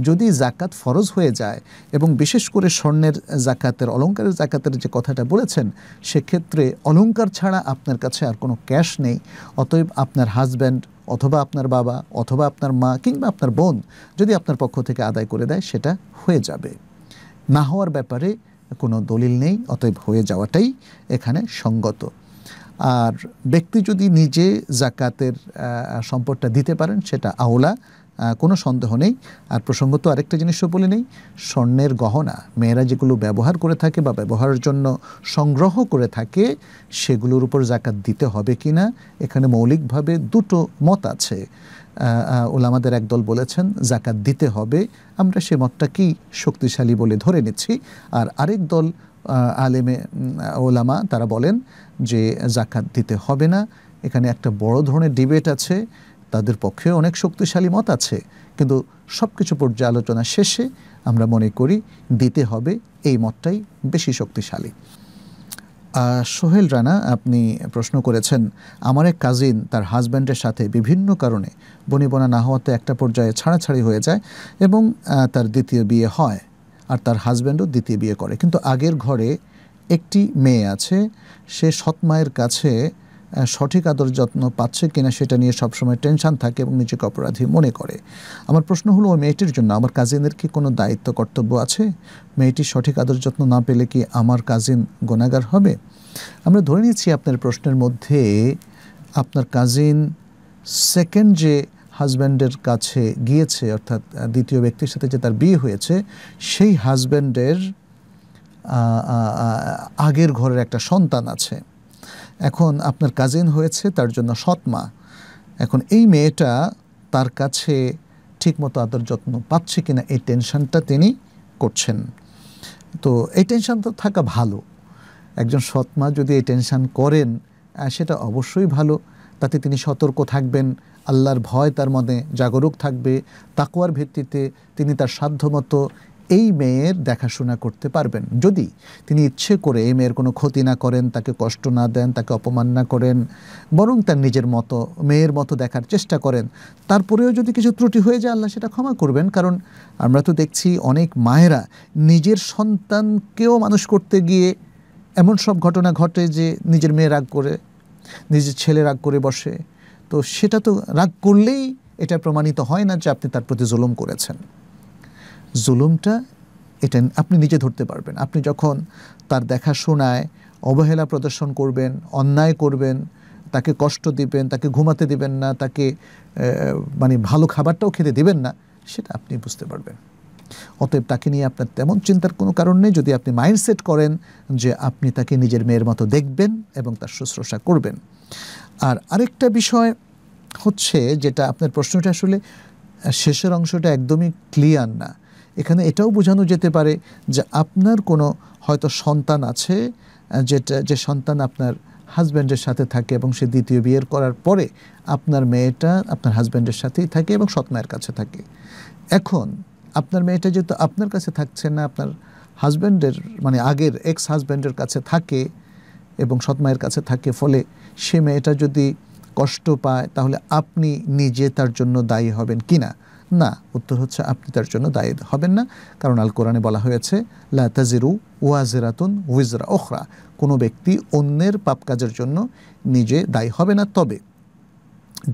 যদি জাকাত ফরজ হয়ে যায় এবং বিশেষ করে স্বর্ণের জাকাতের অলঙ্কারের জাকাতের যে কথাটা বলেছেন সেক্ষেত্রে অলঙ্কার ছাড়া আপনার কাছে আর কোনো ক্যাশ নেই অতএব আপনার হাজব্যান্ড অথবা আপনার বাবা অথবা আপনার মা কিংবা আপনার বোন যদি আপনার পক্ষ থেকে আদায় করে দেয় সেটা হয়ে যাবে না হওয়ার ব্যাপারে কোনো দলিল নেই অতএব হয়ে যাওয়াটাই এখানে সঙ্গত আর ব্যক্তি যদি নিজে জাকাতের সম্পদটা দিতে পারেন সেটা আওলা কোনো সন্দেহ নেই আর প্রসঙ্গত আরেকটা জিনিসও বলে নেই স্বর্ণের গহনা মেয়েরা যেগুলো ব্যবহার করে থাকে বা ব্যবহারের জন্য সংগ্রহ করে থাকে সেগুলোর উপর জাকাত দিতে হবে কি না এখানে মৌলিকভাবে দুটো মত আছে ওলামাদের একদল বলেছেন জাকাত দিতে হবে আমরা সে মতটাকেই শক্তিশালী বলে ধরে নিচ্ছি আর আরেক দল আলেমে ওলামা তারা বলেন যে জাকাত দিতে হবে না এখানে একটা বড় ধরনের ডিবেট আছে তাদের পক্ষে অনেক শক্তিশালী মত আছে কিন্তু সব কিছু পর্যালোচনা শেষে আমরা মনে করি দিতে হবে এই মতটাই বেশি শক্তিশালী সোহেল রানা আপনি প্রশ্ন করেছেন আমার এক কাজিন তার হাজব্যান্ডের সাথে বিভিন্ন কারণে বনিবনা না হওয়াতে একটা পর্যায়ে ছাড়াছাড়ি হয়ে যায় এবং তার দ্বিতীয় বিয়ে হয় আর তার হাজব্যান্ডও দ্বিতীয় বিয়ে করে কিন্তু আগের ঘরে একটি মেয়ে আছে সে সৎমায়ের কাছে সঠিক আদর যত্ন পাচ্ছে কিনা সেটা নিয়ে সবসময় টেনশন থাকে এবং নিজেকে অপরাধী মনে করে আমার প্রশ্ন হলো ওই মেয়েটির জন্য আমার কাজিনের কি কোনো দায়িত্ব কর্তব্য আছে মেয়েটি সঠিক আদর যত্ন না পেলে কি আমার কাজিন গোনাগার হবে আমরা ধরে নিচ্ছি আপনার প্রশ্নের মধ্যে আপনার কাজিন সেকেন্ড যে হাজব্যান্ডের কাছে গিয়েছে অর্থাৎ দ্বিতীয় ব্যক্তির সাথে যে তার বিয়ে হয়েছে সেই হাজব্যান্ডের আগের ঘরের একটা সন্তান আছে এখন আপনার কাজিন হয়েছে তার জন্য সৎ মা এখন এই মেয়েটা তার কাছে ঠিকমতো আদর যত্ন পাচ্ছে কিনা এই টেনশনটা তিনি করছেন তো এই টেনশন তো থাকা ভালো একজন সৎ মা যদি এই টেনশন করেন সেটা অবশ্যই ভালো তাতে তিনি সতর্ক থাকবেন আল্লাহর ভয় তার মনে জাগরুক থাকবে তাকুয়ার ভিত্তিতে তিনি তার সাধ্যমতো এই মেয়ের দেখাশোনা করতে পারবেন যদি তিনি ইচ্ছে করে এই মেয়ের কোনো ক্ষতি না করেন তাকে কষ্ট না দেন তাকে অপমান না করেন বরং তার নিজের মতো মেয়ের মতো দেখার চেষ্টা করেন তারপরেও যদি কিছু ত্রুটি হয়ে যায় আল্লাহ সেটা ক্ষমা করবেন কারণ আমরা তো দেখছি অনেক মায়েরা নিজের সন্তানকেও মানুষ করতে গিয়ে এমন সব ঘটনা ঘটে যে নিজের মেয়ে রাগ করে নিজের ছেলে রাগ করে বসে তো সেটা তো রাগ করলেই এটা প্রমাণিত হয় না যে আপনি তার প্রতি জুলুম করেছেন জুলুমটা এটা আপনি নিজে ধরতে পারবেন আপনি যখন তার দেখাশোনায় অবহেলা প্রদর্শন করবেন অন্যায় করবেন তাকে কষ্ট দিবেন তাকে ঘুমাতে দিবেন না তাকে মানে ভালো খাবারটাও খেতে দিবেন না সেটা আপনি বুঝতে পারবেন অতএব তাকে নিয়ে আপনার তেমন চিন্তার কোনো কারণ নেই যদি আপনি মাইন্ডসেট করেন যে আপনি তাকে নিজের মেয়ের মতো দেখবেন এবং তার শুশ্রূষা করবেন আর আরেকটা বিষয় হচ্ছে যেটা আপনার প্রশ্নটা আসলে শেষের অংশটা একদমই ক্লিয়ার না এখানে এটাও বোঝানো যেতে পারে যে আপনার কোনো হয়তো সন্তান আছে যেটা যে সন্তান আপনার হাজব্যান্ডের সাথে থাকে এবং সে দ্বিতীয় বিয়ের করার পরে আপনার মেয়েটা আপনার হাজব্যান্ডের সাথেই থাকে এবং সৎমায়ের কাছে থাকে এখন আপনার মেয়েটা যেহেতু আপনার কাছে থাকছে না আপনার হাজব্যান্ডের মানে আগের এক্স হাজব্যান্ডের কাছে থাকে এবং সৎমায়ের কাছে থাকে ফলে সে মেয়েটা যদি কষ্ট পায় তাহলে আপনি নিজে তার জন্য দায়ী হবেন কিনা না না উত্তর হচ্ছে আপনি তার জন্য দায়ী হবেন না কারণ আল কোরআনে বলা হয়েছে লা তাজিরু ওয়াজেরাতুন উইজরা ওখরা কোনো ব্যক্তি অন্যের পাপ কাজের জন্য নিজে দায়ী হবে না তবে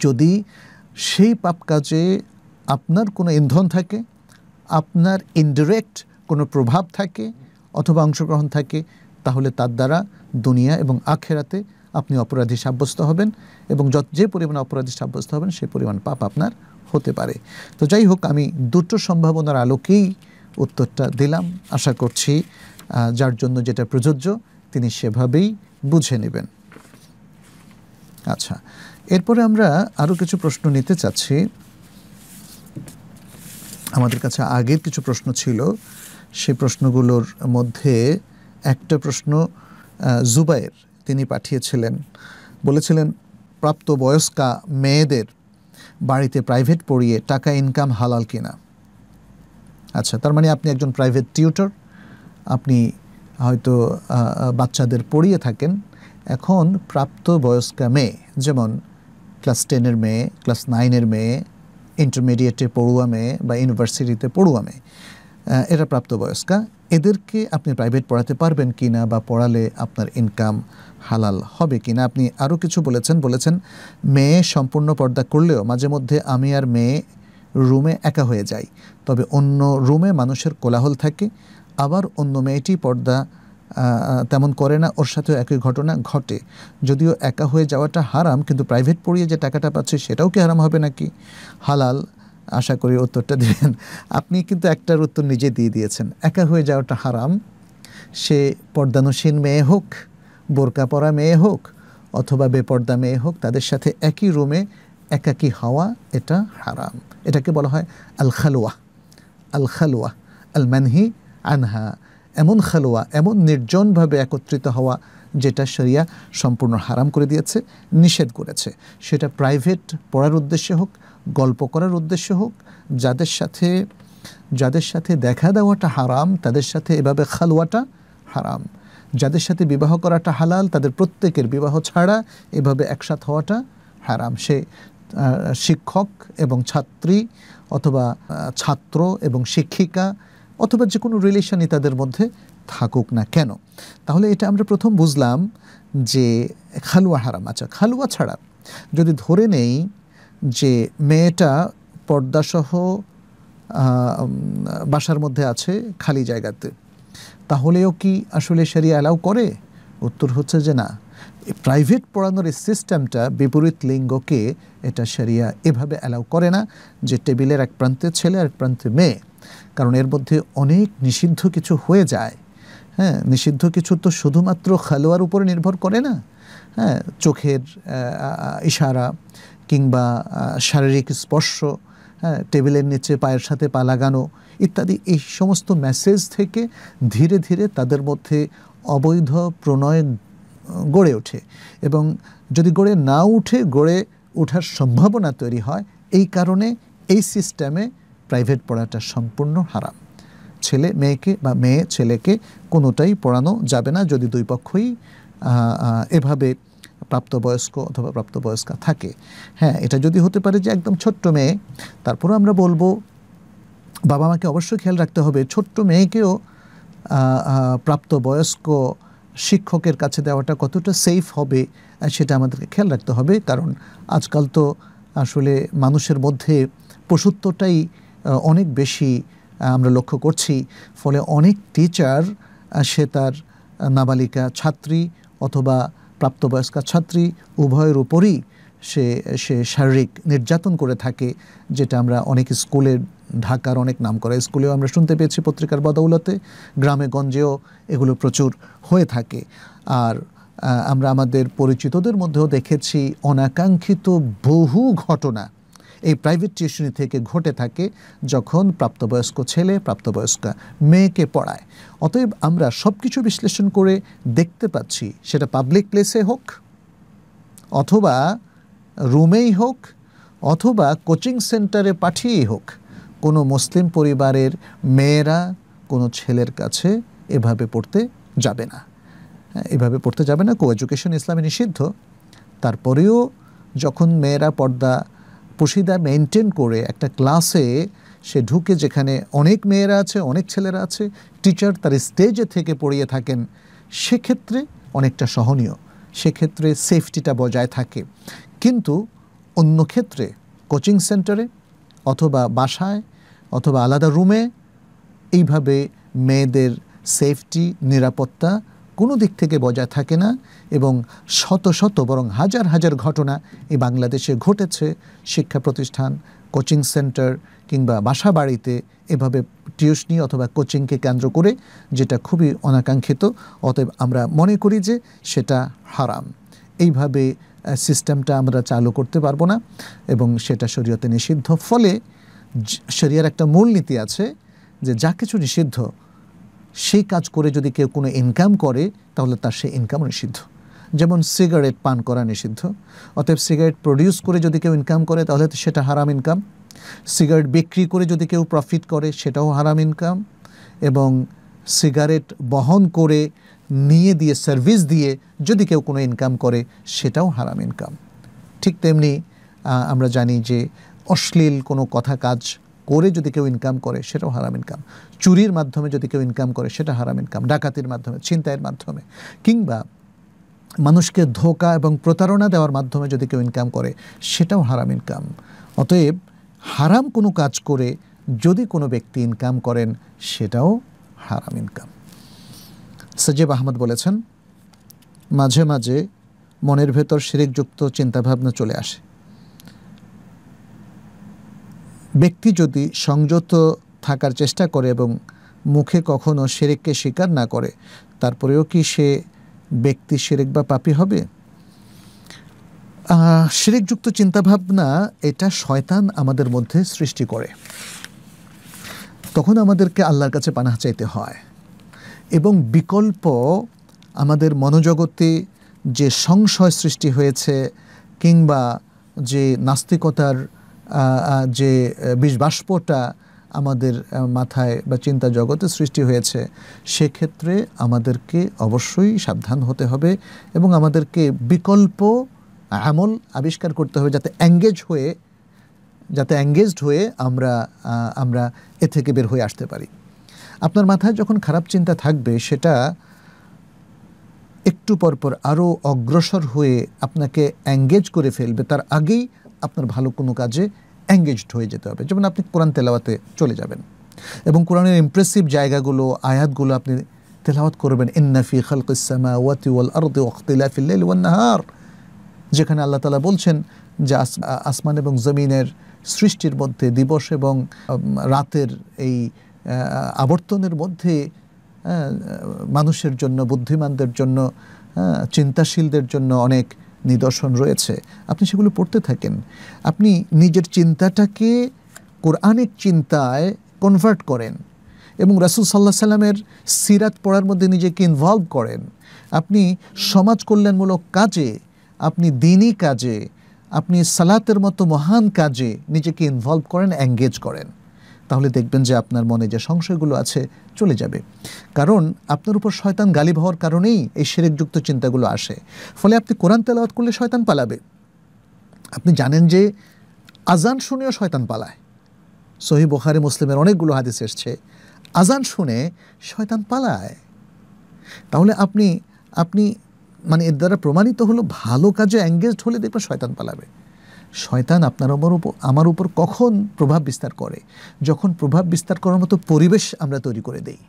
যদি সেই পাপ কাজে আপনার কোনো ইন্ধন থাকে আপনার ইনডিরেক্ট কোনো প্রভাব থাকে অথবা অংশগ্রহণ থাকে তাহলে তার দ্বারা দুনিয়া এবং আখেরাতে আপনি অপরাধী সাব্যস্ত হবেন এবং যত যে পরিমাণ অপরাধী সাব্যস্ত হবেন সেই পরিমাণ পাপ আপনার হতে পারে তো যাই হোক আমি দুটো সম্ভাবনার আলোকেই উত্তরটা দিলাম আশা করছি যার জন্য যেটা প্রযোজ্য তিনি সেভাবেই বুঝে নেবেন আচ্ছা এরপরে আমরা আরও কিছু প্রশ্ন নিতে চাচ্ছি আমাদের কাছে আগের কিছু প্রশ্ন ছিল সেই প্রশ্নগুলোর মধ্যে একটা প্রশ্ন জুবাইয়ের তিনি পাঠিয়েছিলেন বলেছিলেন প্রাপ্ত বয়স্কা মেয়েদের বাড়িতে প্রাইভেট পড়িয়ে টাকা ইনকাম হালাল কিনা আচ্ছা তার মানে আপনি একজন প্রাইভেট টিউটর আপনি হয়তো বাচ্চাদের পড়িয়ে থাকেন এখন প্রাপ্ত বয়স্কা মেয়ে যেমন ক্লাস টেনের মেয়ে ক্লাস নাইনের মেয়ে ইন্টারমিডিয়েটে পড়ুয়া মেয়ে বা ইউনিভার্সিটিতে পড়ুয়া মেয়ে এরা প্রাপ্তবয়স্কা এদেরকে আপনি প্রাইভেট পড়াতে পারবেন কি না বা পড়ালে আপনার ইনকাম হালাল হবে কি না আপনি আরও কিছু বলেছেন বলেছেন মেয়ে সম্পূর্ণ পর্দা করলেও মাঝে মধ্যে আমি আর মেয়ে রুমে একা হয়ে যাই তবে অন্য রুমে মানুষের কোলাহল থাকে আবার অন্য মেয়েটি পর্দা তেমন করে না ওর সাথেও একই ঘটনা ঘটে যদিও একা হয়ে যাওয়াটা হারাম কিন্তু প্রাইভেট পড়িয়ে যে টাকাটা পাচ্ছে সেটাও কি হারাম হবে নাকি হালাল আশা করি উত্তরটা দেবেন আপনি কিন্তু একটার উত্তর নিজে দিয়ে দিয়েছেন একা হয়ে যাওয়াটা হারাম সে পর্দানুসীন মেয়ে হোক বোরকা পরা মেয়ে হোক অথবা বেপর্দা মেয়ে হোক তাদের সাথে একই রুমে একাকি হওয়া এটা হারাম এটাকে বলা হয় আল খালুয়া আল খালুয়া আল মানহি আনহা এমন খালুয়া এমন নির্জনভাবে একত্রিত হওয়া যেটা শরিয়া সম্পূর্ণ হারাম করে দিয়েছে নিষেধ করেছে সেটা প্রাইভেট পড়ার উদ্দেশ্যে হোক গল্প করার উদ্দেশ্যে হোক যাদের সাথে যাদের সাথে দেখা দেওয়াটা হারাম তাদের সাথে এভাবে খালুয়াটা হারাম যাদের সাথে বিবাহ করাটা হালাল তাদের প্রত্যেকের বিবাহ ছাড়া এভাবে একসাথ হওয়াটা হারাম সে শিক্ষক এবং ছাত্রী অথবা ছাত্র এবং শিক্ষিকা অথবা যে কোনো রিলেশনই তাদের মধ্যে থাকুক না কেন তাহলে এটা আমরা প্রথম বুঝলাম যে খালুয়া হারাম আচ্ছা খালুয়া ছাড়া যদি ধরে নেই যে মেয়েটা পর্দাসহ বাসার মধ্যে আছে খালি জায়গাতে তাহলেও কি আসলে সেরিয়া অ্যালাউ করে উত্তর হচ্ছে যে না প্রাইভেট পড়ানোর এই সিস্টেমটা বিপরীত লিঙ্গকে এটা সেরিয়া এভাবে অ্যালাউ করে না যে টেবিলের এক প্রান্তে ছেলে আর এক প্রান্তে মেয়ে কারণ এর মধ্যে অনেক নিষিদ্ধ কিছু হয়ে যায় হ্যাঁ নিষিদ্ধ কিছু তো শুধুমাত্র খেলোয়ার উপরে নির্ভর করে না হ্যাঁ চোখের ইশারা কিংবা শারীরিক স্পর্শ হ্যাঁ টেবিলের নিচে পায়ের সাথে পা লাগানো ইত্যাদি এই সমস্ত মেসেজ থেকে ধীরে ধীরে তাদের মধ্যে অবৈধ প্রণয় গড়ে ওঠে এবং যদি গড়ে না উঠে গড়ে ওঠার সম্ভাবনা তৈরি হয় এই কারণে এই সিস্টেমে প্রাইভেট পড়াটা সম্পূর্ণ হারাম ছেলে মেয়েকে বা মেয়ে ছেলেকে কোনোটাই পড়ানো যাবে না যদি দুই পক্ষই এভাবে প্রাপ্তবয়স্ক অথবা প্রাপ্তবয়স্কা থাকে হ্যাঁ এটা যদি হতে পারে যে একদম ছোট্ট মেয়ে তারপরও আমরা বলবো বাবা মাকে অবশ্যই খেয়াল রাখতে হবে ছোট্ট মেয়েকেও প্রাপ্ত বয়স্ক শিক্ষকের কাছে দেওয়াটা কতটা সেফ হবে সেটা আমাদেরকে খেয়াল রাখতে হবে কারণ আজকাল তো আসলে মানুষের মধ্যে পশুত্বটাই অনেক বেশি আমরা লক্ষ্য করছি ফলে অনেক টিচার সে তার নাবালিকা ছাত্রী অথবা প্রাপ্তবয়স্কা ছাত্রী উভয়ের উপরই সে সে শারীরিক নির্যাতন করে থাকে যেটা আমরা অনেক স্কুলের ঢাকার অনেক নাম করা স্কুলেও আমরা শুনতে পেয়েছি পত্রিকার বদৌলতে গ্রামে গঞ্জেও এগুলো প্রচুর হয়ে থাকে আর আমরা আমাদের পরিচিতদের মধ্যেও দেখেছি অনাকাঙ্ক্ষিত বহু ঘটনা এই প্রাইভেট টিউশনি থেকে ঘটে থাকে যখন প্রাপ্তবয়স্ক ছেলে প্রাপ্তবয়স্কা মেয়েকে পড়ায় অতএব আমরা সব কিছু বিশ্লেষণ করে দেখতে পাচ্ছি সেটা পাবলিক প্লেসে হোক অথবা রুমেই হোক অথবা কোচিং সেন্টারে পাঠিয়েই হোক কোনো মুসলিম পরিবারের মেয়েরা কোনো ছেলের কাছে এভাবে পড়তে যাবে না হ্যাঁ, এভাবে পড়তে যাবে না কো এডুকেশন ইসলামে নিষিদ্ধ তারপরেও যখন মেয়েরা পর্দা পুশিদা মেনটেন করে একটা ক্লাসে সে ঢুকে যেখানে অনেক মেয়েরা আছে অনেক ছেলেরা আছে টিচার তার স্টেজে থেকে পড়িয়ে থাকেন সেক্ষেত্রে অনেকটা সহনীয় সেক্ষেত্রে সেফটিটা বজায় থাকে কিন্তু অন্য ক্ষেত্রে কোচিং সেন্টারে অথবা বাসায় অথবা আলাদা রুমে এইভাবে মেয়েদের সেফটি নিরাপত্তা কোনো দিক থেকে বজায় থাকে না এবং শত শত বরং হাজার হাজার ঘটনা এই বাংলাদেশে ঘটেছে শিক্ষা প্রতিষ্ঠান কোচিং সেন্টার কিংবা বাসা বাড়িতে এভাবে টিউশনি অথবা কোচিংকে কেন্দ্র করে যেটা খুবই অনাকাঙ্ক্ষিত অতএব আমরা মনে করি যে সেটা হারাম এইভাবে সিস্টেমটা আমরা চালু করতে পারবো না এবং সেটা শরীয়তে নিষিদ্ধ ফলে শরিয়ার একটা মূল নীতি আছে যে যা কিছু নিষিদ্ধ সেই কাজ করে যদি কেউ কোনো ইনকাম করে তাহলে তার সেই ইনকাম নিষিদ্ধ যেমন সিগারেট পান করা নিষিদ্ধ অতএব সিগারেট প্রডিউস করে যদি কেউ ইনকাম করে তাহলে তো সেটা হারাম ইনকাম সিগারেট বিক্রি করে যদি কেউ প্রফিট করে সেটাও হারাম ইনকাম এবং সিগারেট বহন করে নিয়ে দিয়ে সার্ভিস দিয়ে যদি কেউ কোনো ইনকাম করে সেটাও হারাম ইনকাম ঠিক তেমনি আমরা জানি যে অশ্লীল কোনো কথা কাজ করে যদি কেউ ইনকাম করে সেটাও হারাম ইনকাম চুরির মাধ্যমে যদি কেউ ইনকাম করে সেটা হারাম ইনকাম ডাকাতির মাধ্যমে ছিনতাইয়ের মাধ্যমে কিংবা মানুষকে ধোকা এবং প্রতারণা দেওয়ার মাধ্যমে যদি কেউ ইনকাম করে সেটাও হারাম ইনকাম অতএব হারাম কোনো কাজ করে যদি কোনো ব্যক্তি ইনকাম করেন সেটাও হারাম ইনকাম সজীব আহমদ বলেছেন মাঝে মাঝে মনের ভেতর শিরিকযুক্ত চিন্তাভাবনা চলে আসে ব্যক্তি যদি সংযত থাকার চেষ্টা করে এবং মুখে কখনো শিরিককে স্বীকার না করে তারপরেও কি সে ব্যক্তি শিরিক বা পাপি হবে শিরিকযুক্ত চিন্তাভাবনা এটা শয়তান আমাদের মধ্যে সৃষ্টি করে তখন আমাদেরকে আল্লাহর কাছে পানাহ চাইতে হয় এবং বিকল্প আমাদের মনোজগতে যে সংশয় সৃষ্টি হয়েছে কিংবা যে নাস্তিকতার যে বিষবাষ্পটা আমাদের মাথায় বা চিন্তা জগতে সৃষ্টি হয়েছে সেক্ষেত্রে আমাদেরকে অবশ্যই সাবধান হতে হবে এবং আমাদেরকে বিকল্প আমল আবিষ্কার করতে হবে যাতে অ্যাঙ্গেজ হয়ে যাতে অ্যাঙ্গেজড হয়ে আমরা আমরা এ থেকে বের হয়ে আসতে পারি আপনার মাথায় যখন খারাপ চিন্তা থাকবে সেটা একটু পরপর আরও অগ্রসর হয়ে আপনাকে অ্যাঙ্গেজ করে ফেলবে তার আগেই আপনার ভালো কোনো কাজে অ্যাঙ্গেজড হয়ে যেতে হবে যেমন আপনি কোরআন তেলাওয়াতে চলে যাবেন এবং কোরআনের ইমপ্রেসিভ জায়গাগুলো আয়াতগুলো আপনি তেলাওয়াত করবেন ইন্নাফি খালক ইসামা যেখানে আল্লাহ তালা বলছেন যে আসমান এবং জমিনের সৃষ্টির মধ্যে দিবস এবং রাতের এই আবর্তনের মধ্যে মানুষের জন্য বুদ্ধিমানদের জন্য চিন্তাশীলদের জন্য অনেক নিদর্শন রয়েছে আপনি সেগুলো পড়তে থাকেন আপনি নিজের চিন্তাটাকে কোরআনিক চিন্তায় কনভার্ট করেন এবং রাসুল সাল্লাহ সাল্লামের সিরাত পড়ার মধ্যে নিজেকে ইনভলভ করেন আপনি সমাজ কল্যাণমূলক কাজে আপনি দিনই কাজে আপনি সালাতের মতো মহান কাজে নিজেকে ইনভলভ করেন এঙ্গেজ করেন তাহলে দেখবেন যে আপনার মনে যে সংশয়গুলো আছে চলে যাবে কারণ আপনার উপর শয়তান গালিব হওয়ার কারণেই এই সেরেকযুক্ত চিন্তাগুলো আসে ফলে আপনি কোরআন তেলাওয়াত করলে শয়তান পালাবে আপনি জানেন যে আজান শুনেও শয়তান পালায় সহি বোখারে মুসলিমের অনেকগুলো হাদিস এসছে আজান শুনে শয়তান পালায় তাহলে আপনি আপনি মানে এর দ্বারা প্রমাণিত হলো ভালো কাজে অ্যাঙ্গেজড হলে দেখবেন শয়তান পালাবে শয়তান আপনার ওপর উপর আমার উপর কখন প্রভাব বিস্তার করে যখন প্রভাব বিস্তার করার মতো পরিবেশ আমরা তৈরি করে দেই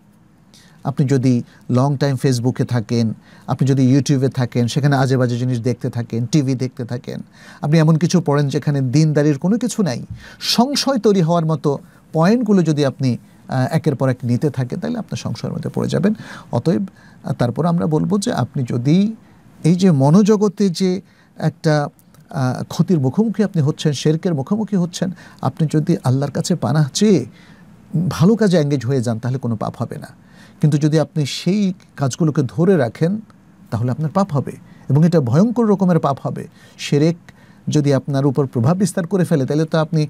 আপনি যদি লং টাইম ফেসবুকে থাকেন আপনি যদি ইউটিউবে থাকেন সেখানে আজে বাজে জিনিস দেখতে থাকেন টিভি দেখতে থাকেন আপনি এমন কিছু পড়েন যেখানে দিনদারির কোনো কিছু নাই সংশয় তৈরি হওয়ার মতো পয়েন্টগুলো যদি আপনি একের পর এক নিতে থাকেন তাহলে আপনার সংশয়ের মধ্যে পড়ে যাবেন অতএব তারপর আমরা বলবো যে আপনি যদি এই যে মনোজগতে যে একটা ক্ষতির মুখোমুখি আপনি হচ্ছেন শেরকের মুখোমুখি হচ্ছেন আপনি যদি আল্লাহর কাছে পানাহ চেয়ে ভালো কাজে অ্যাঙ্গেজ হয়ে যান তাহলে কোনো পাপ হবে না কিন্তু যদি আপনি সেই কাজগুলোকে ধরে রাখেন তাহলে আপনার পাপ হবে এবং এটা ভয়ঙ্কর রকমের পাপ হবে সেরেক যদি আপনার উপর প্রভাব বিস্তার করে ফেলে তাহলে তো আপনি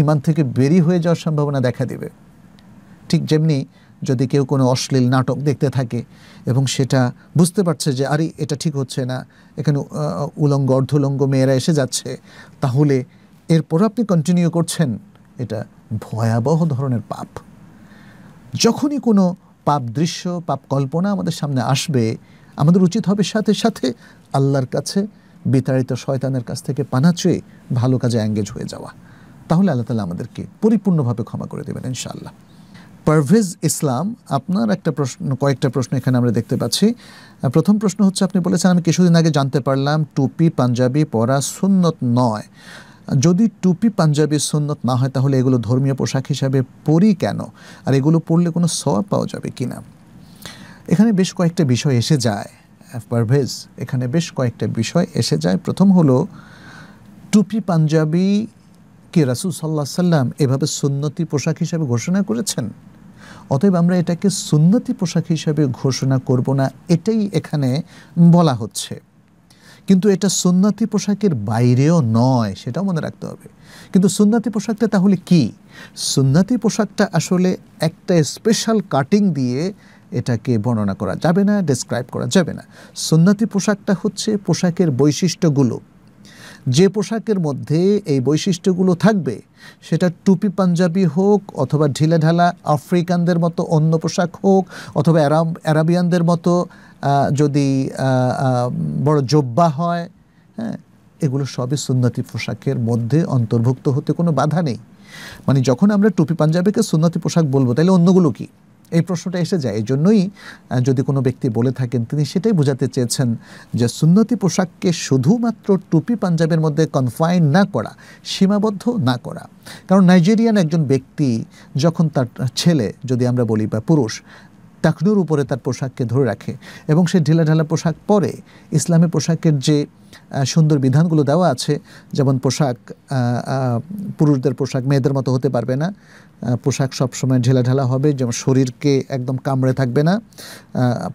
ইমান থেকে বেরি হয়ে যাওয়ার সম্ভাবনা দেখা দেবে ঠিক যেমনি যদি কেউ কোনো অশ্লীল নাটক দেখতে থাকে এবং সেটা বুঝতে পারছে যে আরে এটা ঠিক হচ্ছে না এখানে উলঙ্গ অর্ধুলঙ্গ মেয়েরা এসে যাচ্ছে তাহলে এরপর আপনি কন্টিনিউ করছেন এটা ভয়াবহ ধরনের পাপ যখনই কোনো পাপ দৃশ্য পাপ কল্পনা আমাদের সামনে আসবে আমাদের উচিত হবে সাথে সাথে আল্লাহর কাছে বিতাড়িত শয়তানের কাছ থেকে পানা চেয়ে ভালো কাজে অ্যাঙ্গেজ হয়ে যাওয়া তাহলে আল্লাহ তালা আমাদেরকে পরিপূর্ণভাবে ক্ষমা করে দেবেন ইনশাআল্লাহ পারভেজ ইসলাম আপনার একটা প্রশ্ন কয়েকটা প্রশ্ন এখানে আমরা দেখতে পাচ্ছি প্রথম প্রশ্ন হচ্ছে আপনি বলেছেন আমি কিছুদিন আগে জানতে পারলাম টুপি পাঞ্জাবি পরা সুন্নত নয় যদি টুপি পাঞ্জাবি সুন্নত না হয় তাহলে এগুলো ধর্মীয় পোশাক হিসাবে পরি কেন আর এগুলো পরলে কোনো সওয়াব পাওয়া যাবে কি না এখানে বেশ কয়েকটা বিষয় এসে যায় পারভেজ এখানে বেশ কয়েকটা বিষয় এসে যায় প্রথম হলো টুপি পাঞ্জাবি কি রাসুল সাল্লাহ সাল্লাম এভাবে সুন্নতি পোশাক হিসাবে ঘোষণা করেছেন অতএব আমরা এটাকে সুন্নতি পোশাক হিসাবে ঘোষণা করব না এটাই এখানে বলা হচ্ছে কিন্তু এটা সুন্নতি পোশাকের বাইরেও নয় সেটাও মনে রাখতে হবে কিন্তু সুন্নতি পোশাকটা তাহলে কি সুন্নতি পোশাকটা আসলে একটা স্পেশাল কাটিং দিয়ে এটাকে বর্ণনা করা যাবে না ডেসক্রাইব করা যাবে না সুন্নতি পোশাকটা হচ্ছে পোশাকের বৈশিষ্ট্যগুলো যে পোশাকের মধ্যে এই বৈশিষ্ট্যগুলো থাকবে সেটা টুপি পাঞ্জাবি হোক অথবা ঢিলেঢালা আফ্রিকানদের মতো অন্য পোশাক হোক অথবা আরাবিয়ানদের অ্যারাবিয়ানদের মতো যদি বড় জোব্বা হয় হ্যাঁ এগুলো সবই সুন্নতি পোশাকের মধ্যে অন্তর্ভুক্ত হতে কোনো বাধা নেই মানে যখন আমরা টুপি পাঞ্জাবিকে সুন্নতি পোশাক বলবো তাহলে অন্যগুলো কী এই প্রশ্নটা এসে যায় এই জন্যই যদি কোনো ব্যক্তি বলে থাকেন তিনি সেটাই বোঝাতে চেয়েছেন যে সুন্নতি পোশাককে শুধুমাত্র টুপি পাঞ্জাবের মধ্যে কনফাইন না করা সীমাবদ্ধ না করা কারণ নাইজেরিয়ান একজন ব্যক্তি যখন তার ছেলে যদি আমরা বলি বা পুরুষ টাকনুর উপরে তার পোশাককে ধরে রাখে এবং সে ঢালা পোশাক পরে ইসলামী পোশাকের যে সুন্দর বিধানগুলো দেওয়া আছে যেমন পোশাক পুরুষদের পোশাক মেয়েদের মতো হতে পারবে না পোশাক সবসময় ঢেলাঢালা হবে যেমন শরীরকে একদম কামড়ে থাকবে না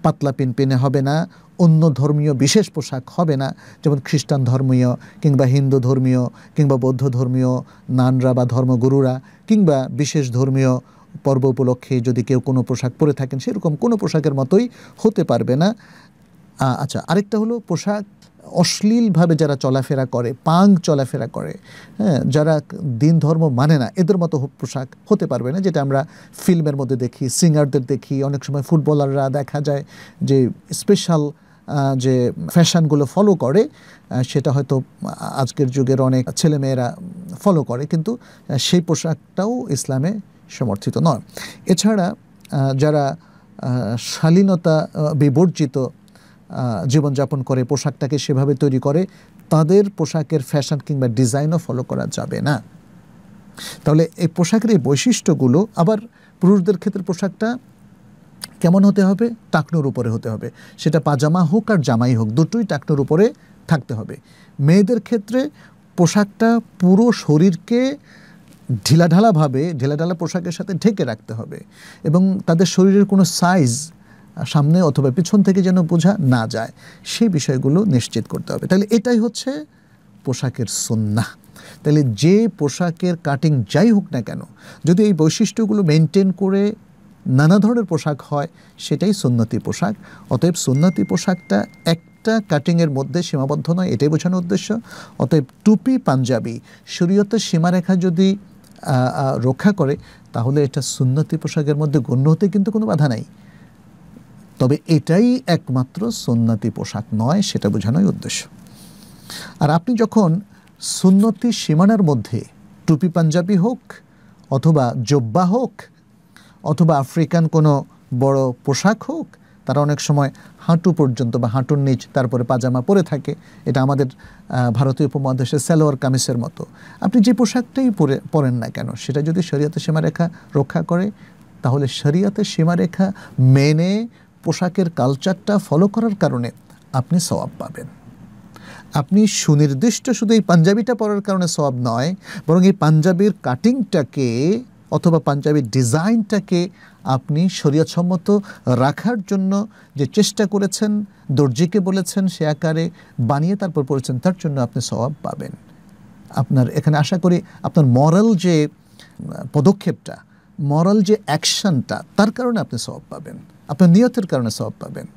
পাতলা পিনপিনে হবে না অন্য ধর্মীয় বিশেষ পোশাক হবে না যেমন খ্রিস্টান ধর্মীয় কিংবা হিন্দু ধর্মীয় কিংবা বৌদ্ধ ধর্মীয় নানরা বা ধর্মগুরুরা কিংবা বিশেষ ধর্মীয় পর্ব উপলক্ষে যদি কেউ কোনো পোশাক পরে থাকেন সেরকম কোনো পোশাকের মতোই হতে পারবে না আচ্ছা আরেকটা হলো পোশাক অশ্লীলভাবে যারা চলাফেরা করে পাং চলাফেরা করে হ্যাঁ যারা দিন ধর্ম মানে না এদের মতো পোশাক হতে পারবে না যেটা আমরা ফিল্মের মধ্যে দেখি সিঙ্গারদের দেখি অনেক সময় ফুটবলাররা দেখা যায় যে স্পেশাল যে ফ্যাশনগুলো ফলো করে সেটা হয়তো আজকের যুগের অনেক ছেলেমেয়েরা ফলো করে কিন্তু সেই পোশাকটাও ইসলামে সমর্থিত নয় এছাড়া যারা শালীনতা বিবর্জিত জীবনযাপন করে পোশাকটাকে সেভাবে তৈরি করে তাদের পোশাকের ফ্যাশন কিংবা ডিজাইনও ফলো করা যাবে না তাহলে এই পোশাকের এই বৈশিষ্ট্যগুলো আবার পুরুষদের ক্ষেত্রে পোশাকটা কেমন হতে হবে টাকনোর উপরে হতে হবে সেটা পাজামা হোক আর জামাই হোক দুটোই টাকনোর উপরে থাকতে হবে মেয়েদের ক্ষেত্রে পোশাকটা পুরো শরীরকে ঢিলাঢালাভাবে ঢিলাঢালা পোশাকের সাথে ঢেকে রাখতে হবে এবং তাদের শরীরের কোনো সাইজ সামনে অথবা পিছন থেকে যেন বোঝা না যায় সেই বিষয়গুলো নিশ্চিত করতে হবে তাহলে এটাই হচ্ছে পোশাকের সন্না তাহলে যে পোশাকের কাটিং যাই হোক না কেন যদি এই বৈশিষ্ট্যগুলো মেনটেন করে নানা ধরনের পোশাক হয় সেটাই সুন্নতি পোশাক অতএব সুন্নতি পোশাকটা একটা কাটিংয়ের মধ্যে সীমাবদ্ধ নয় এটাই বোঝানোর উদ্দেশ্য অতএব টুপি পাঞ্জাবি শরীয়তের সীমারেখা যদি রক্ষা করে তাহলে এটা সুন্নতি পোশাকের মধ্যে গণ্য হতে কিন্তু কোনো বাধা নাই তবে এটাই একমাত্র সুন্নতি পোশাক নয় সেটা বোঝানোই উদ্দেশ্য আর আপনি যখন সুন্নতি সীমানার মধ্যে টুপি পাঞ্জাবি হোক অথবা জব্বা হোক অথবা আফ্রিকান কোনো বড় পোশাক হোক তারা অনেক সময় হাঁটু পর্যন্ত বা হাঁটুর নিচ তারপরে পাজামা পরে থাকে এটা আমাদের ভারতীয় উপমহাদেশের স্যালোয়ার কামিসের মতো আপনি যে পোশাকটাই পরে পরেন না কেন সেটা যদি শরীয়তের সীমারেখা রক্ষা করে তাহলে শরীয়তের সীমারেখা মেনে পোশাকের কালচারটা ফলো করার কারণে আপনি সবাব পাবেন আপনি সুনির্দিষ্ট শুধু এই পাঞ্জাবিটা পরার কারণে সবাব নয় বরং এই পাঞ্জাবির কাটিংটাকে অথবা পাঞ্জাবির ডিজাইনটাকে আপনি সম্মত রাখার জন্য যে চেষ্টা করেছেন দর্জিকে বলেছেন সে আকারে বানিয়ে তারপর পড়েছেন তার জন্য আপনি স্বভাব পাবেন আপনার এখানে আশা করি আপনার মরাল যে পদক্ষেপটা মরাল যে অ্যাকশনটা তার কারণে আপনি স্বভাব পাবেন আপনার নিয়তের কারণে স্বভাব পাবেন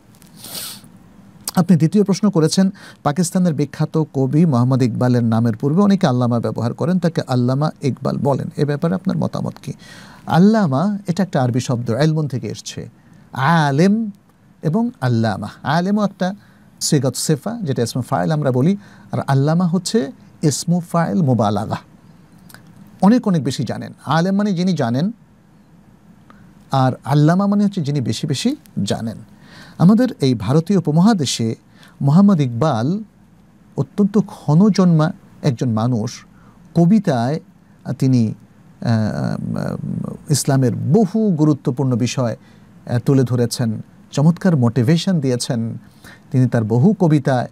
আপনি দ্বিতীয় প্রশ্ন করেছেন পাকিস্তানের বিখ্যাত কবি মোহাম্মদ ইকবালের নামের পূর্বে অনেকে আল্লামা ব্যবহার করেন তাকে আল্লামা ইকবাল বলেন এ ব্যাপারে আপনার মতামত কি আল্লামা এটা একটা আরবি শব্দ আলমন থেকে এসছে আলেম এবং আল্লামা আলেমও একটা সৈগত সেফা যেটা ইসমু ফায়েল আমরা বলি আর আল্লামা হচ্ছে ইসমু ফায়েল মোবালাগা অনেক অনেক বেশি জানেন আলেম মানে যিনি জানেন আর আল্লামা মানে হচ্ছে যিনি বেশি বেশি জানেন আমাদের এই ভারতীয় উপমহাদেশে মোহাম্মদ ইকবাল অত্যন্ত ক্ষণজন্মা একজন মানুষ কবিতায় তিনি ইসলামের বহু গুরুত্বপূর্ণ বিষয় তুলে ধরেছেন চমৎকার মোটিভেশন দিয়েছেন তিনি তার বহু কবিতায়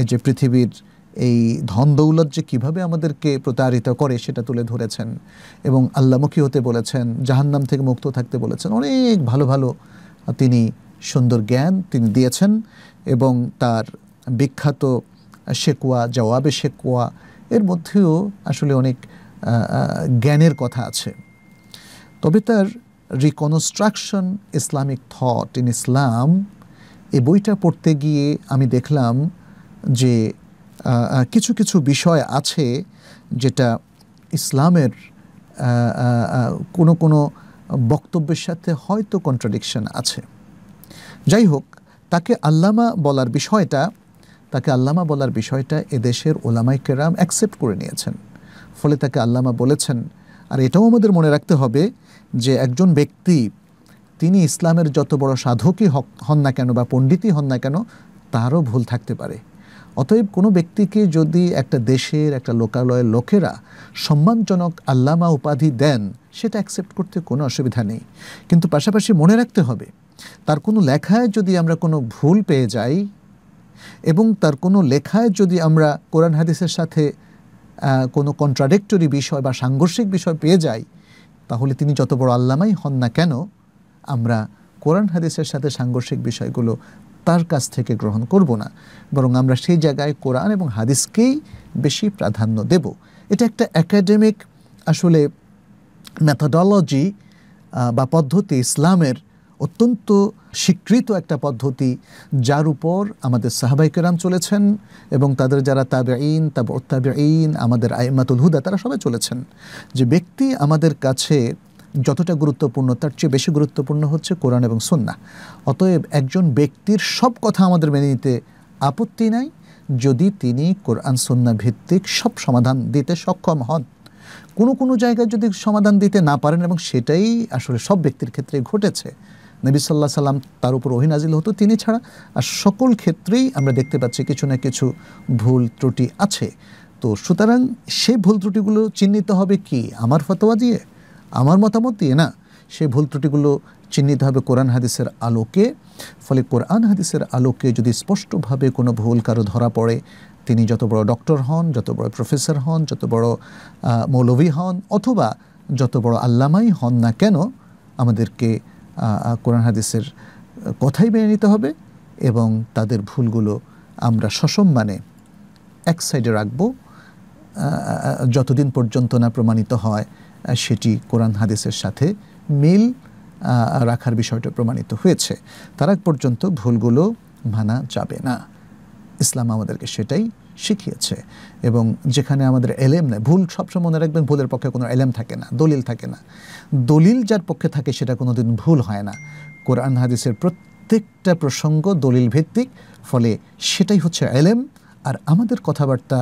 এই যে পৃথিবীর এই ধন দৌলত যে কীভাবে আমাদেরকে প্রতারিত করে সেটা তুলে ধরেছেন এবং আল্লামুখী হতে বলেছেন জাহান্নাম থেকে মুক্ত থাকতে বলেছেন অনেক ভালো ভালো তিনি সুন্দর জ্ঞান তিনি দিয়েছেন এবং তার বিখ্যাত শেকুয়া জওয়াবে শেকুয়া এর মধ্যেও আসলে অনেক জ্ঞানের কথা আছে তবে তার reconstruction Islamic thought in Islam এ বইটা পড়তে গিয়ে আমি দেখলাম যে কিছু কিছু বিষয় আছে যেটা ইসলামের কোনো কোনো বক্তব্যের সাথে হয়তো কন্ট্রাডিকশন আছে যাই হোক তাকে আল্লামা বলার বিষয়টা তাকে আল্লামা বলার বিষয়টা এদেশের ওলামাই কেরাম অ্যাকসেপ্ট করে নিয়েছেন ফলে তাকে আল্লামা বলেছেন আর এটাও আমাদের মনে রাখতে হবে যে একজন ব্যক্তি তিনি ইসলামের যত বড় সাধকই হন না কেন বা পণ্ডিতই হন না কেন তারও ভুল থাকতে পারে অতএব কোনো ব্যক্তিকে যদি একটা দেশের একটা লোকালয়ের লোকেরা সম্মানজনক আল্লামা উপাধি দেন সেটা অ্যাকসেপ্ট করতে কোনো অসুবিধা নেই কিন্তু পাশাপাশি মনে রাখতে হবে তার কোনো লেখায় যদি আমরা কোনো ভুল পেয়ে যাই এবং তার কোনো লেখায় যদি আমরা কোরআন হাদিসের সাথে কোনো কন্ট্রাডিক্টরি বিষয় বা সাংঘর্ষিক বিষয় পেয়ে যাই তাহলে তিনি যত বড় আল্লামাই হন না কেন আমরা কোরআন হাদিসের সাথে সাংঘর্ষিক বিষয়গুলো তার কাছ থেকে গ্রহণ করব না বরং আমরা সেই জায়গায় কোরআন এবং হাদিসকেই বেশি প্রাধান্য দেব এটা একটা একাডেমিক আসলে ম্যাথাডলজি বা পদ্ধতি ইসলামের অত্যন্ত স্বীকৃত একটা পদ্ধতি যার উপর আমাদের সাহাবাইকেরাম চলেছেন এবং তাদের যারা তাবে ইন তাব তাবে ইন আমাদের আইমাতুল হুদা তারা সবাই চলেছেন যে ব্যক্তি আমাদের কাছে যতটা গুরুত্বপূর্ণ তার চেয়ে বেশি গুরুত্বপূর্ণ হচ্ছে কোরআন এবং সন্না অতএব একজন ব্যক্তির সব কথা আমাদের মেনে নিতে আপত্তি নাই যদি তিনি কোরআন সন্না ভিত্তিক সব সমাধান দিতে সক্ষম হন কোনো কোনো জায়গায় যদি সমাধান দিতে না পারেন এবং সেটাই আসলে সব ব্যক্তির ক্ষেত্রে ঘটেছে নবী সাল্লাহ সাল্লাম তার উপর অহিনাজিল হতো তিনি ছাড়া আর সকল ক্ষেত্রেই আমরা দেখতে পাচ্ছি কিছু না কিছু ভুল ত্রুটি আছে তো সুতরাং সেই ভুল ত্রুটিগুলো চিহ্নিত হবে কি আমার ফতোয়া দিয়ে আমার মতামত দিয়ে না সেই ভুল ত্রুটিগুলো চিহ্নিত হবে কোরআন হাদিসের আলোকে ফলে কোরআন হাদিসের আলোকে যদি স্পষ্টভাবে কোনো ভুল কারো ধরা পড়ে তিনি যত বড় ডক্টর হন যত বড় প্রফেসর হন যত বড় মৌলভী হন অথবা যত বড় আল্লামাই হন না কেন আমাদেরকে কোরআন হাদিসের কথাই মেনে নিতে হবে এবং তাদের ভুলগুলো আমরা সসম্মানে এক সাইডে রাখব যতদিন পর্যন্ত না প্রমাণিত হয় সেটি কোরআন হাদিসের সাথে মিল রাখার বিষয়টা প্রমাণিত হয়েছে তার আগ পর্যন্ত ভুলগুলো মানা যাবে না ইসলাম আমাদেরকে সেটাই শিখিয়েছে এবং যেখানে আমাদের এলেম নেই ভুল সবসময় মনে রাখবেন ভুলের পক্ষে কোনো এলেম থাকে না দলিল থাকে না দলিল যার পক্ষে থাকে সেটা কোনো দিন ভুল হয় না কোরআন হাদিসের প্রত্যেকটা প্রসঙ্গ দলিল ভিত্তিক ফলে সেটাই হচ্ছে এলেম আর আমাদের কথাবার্তা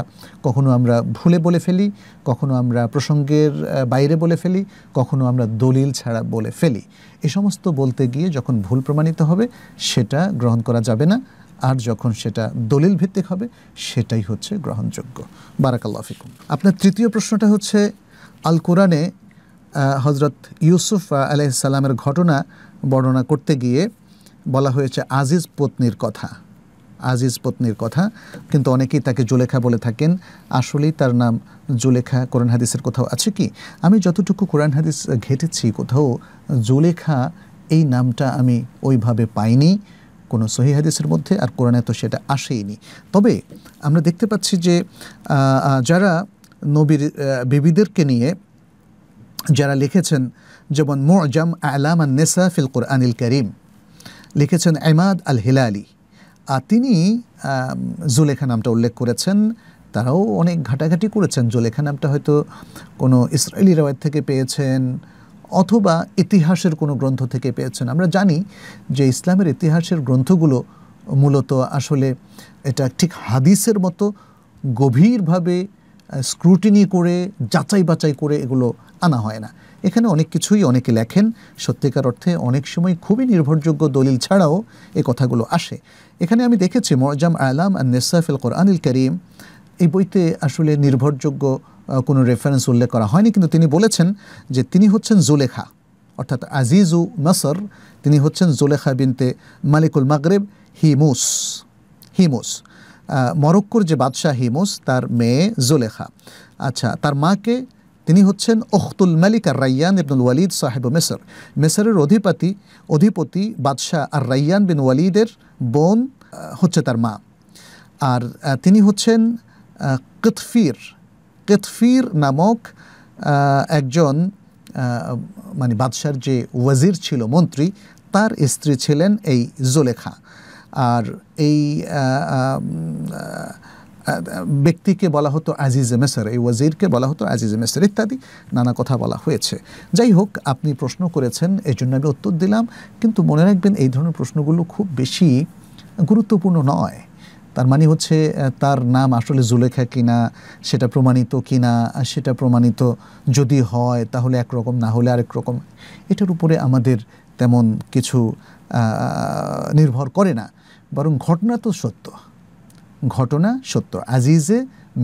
কখনো আমরা ভুলে বলে ফেলি কখনো আমরা প্রসঙ্গের বাইরে বলে ফেলি কখনো আমরা দলিল ছাড়া বলে ফেলি এ সমস্ত বলতে গিয়ে যখন ভুল প্রমাণিত হবে সেটা গ্রহণ করা যাবে না আর যখন সেটা দলিল ভিত্তিক হবে সেটাই হচ্ছে গ্রহণযোগ্য বারাকাল্লা ফিকুম আপনার তৃতীয় প্রশ্নটা হচ্ছে আল কোরআনে হজরত ইউসুফ আলাইসাল্লামের ঘটনা বর্ণনা করতে গিয়ে বলা হয়েছে আজিজ পত্নীর কথা আজিজ পত্নীর কথা কিন্তু অনেকেই তাকে জুলেখা বলে থাকেন আসলেই তার নাম জুলেখা কোরআন হাদিসের কোথাও আছে কি আমি যতটুকু কোরআন হাদিস ঘেটেছি কোথাও জুলেখা এই নামটা আমি ওইভাবে পাইনি কোনো সহি হাদিসের মধ্যে আর কোরআনে তো সেটা আসেইনি তবে আমরা দেখতে পাচ্ছি যে যারা নবীর বেবিদেরকে নিয়ে যারা লিখেছেন যেমন মোজাম আলাম আন নেসা ফিলকুর কোরআনিল করিম লিখেছেন এমাদ আল হিলালি আর তিনি জুলেখা নামটা উল্লেখ করেছেন তারাও অনেক ঘাটাঘাটি করেছেন জুলেখা নামটা হয়তো কোনো ইসরায়েলি রায়ের থেকে পেয়েছেন অথবা ইতিহাসের কোনো গ্রন্থ থেকে পেয়েছেন আমরা জানি যে ইসলামের ইতিহাসের গ্রন্থগুলো মূলত আসলে এটা ঠিক হাদিসের মতো গভীরভাবে স্ক্রুটিনি করে যাচাই বাচাই করে এগুলো আনা হয় না এখানে অনেক কিছুই অনেকে লেখেন সত্যিকার অর্থে অনেক সময় খুবই নির্ভরযোগ্য দলিল ছাড়াও এ কথাগুলো আসে এখানে আমি দেখেছি মরজাম আলাম আর নেসাফিল কোরআনিল করিম এই বইতে আসলে নির্ভরযোগ্য কোনো রেফারেন্স উল্লেখ করা হয়নি কিন্তু তিনি বলেছেন যে তিনি হচ্ছেন জুলেখা অর্থাৎ আজিজু নাসর তিনি হচ্ছেন জুলেখা বিনতে মালিকুল মাগরেব হিমুস হিমুস মরক্কোর যে বাদশাহ হিমুস তার মেয়ে জুলেখা আচ্ছা তার মাকে তিনি হচ্ছেন অখতুল মালিক আর রাইয়ান ইবনুল ওয়ালিদ সাহেব মেসর মেসরের অধিপতি অধিপতি বাদশাহ আর রাইয়ান বিন ওয়ালিদের বোন হচ্ছে তার মা আর তিনি হচ্ছেন কতফির কেতফির নামক একজন মানে বাদশার যে ওয়াজির ছিল মন্ত্রী তার স্ত্রী ছিলেন এই জোলেখা আর এই ব্যক্তিকে বলা হতো আজিজে মেসর এই ওয়াজিরকে বলা হতো আজিজে মেসর ইত্যাদি নানা কথা বলা হয়েছে যাই হোক আপনি প্রশ্ন করেছেন এই জন্য আমি উত্তর দিলাম কিন্তু মনে রাখবেন এই ধরনের প্রশ্নগুলো খুব বেশি গুরুত্বপূর্ণ নয় তার মানে হচ্ছে তার নাম আসলে জুলেখা কিনা সেটা প্রমাণিত কিনা সেটা প্রমাণিত যদি হয় তাহলে একরকম না হলে আরেক রকম এটার উপরে আমাদের তেমন কিছু নির্ভর করে না বরং ঘটনা তো সত্য ঘটনা সত্য আজিজে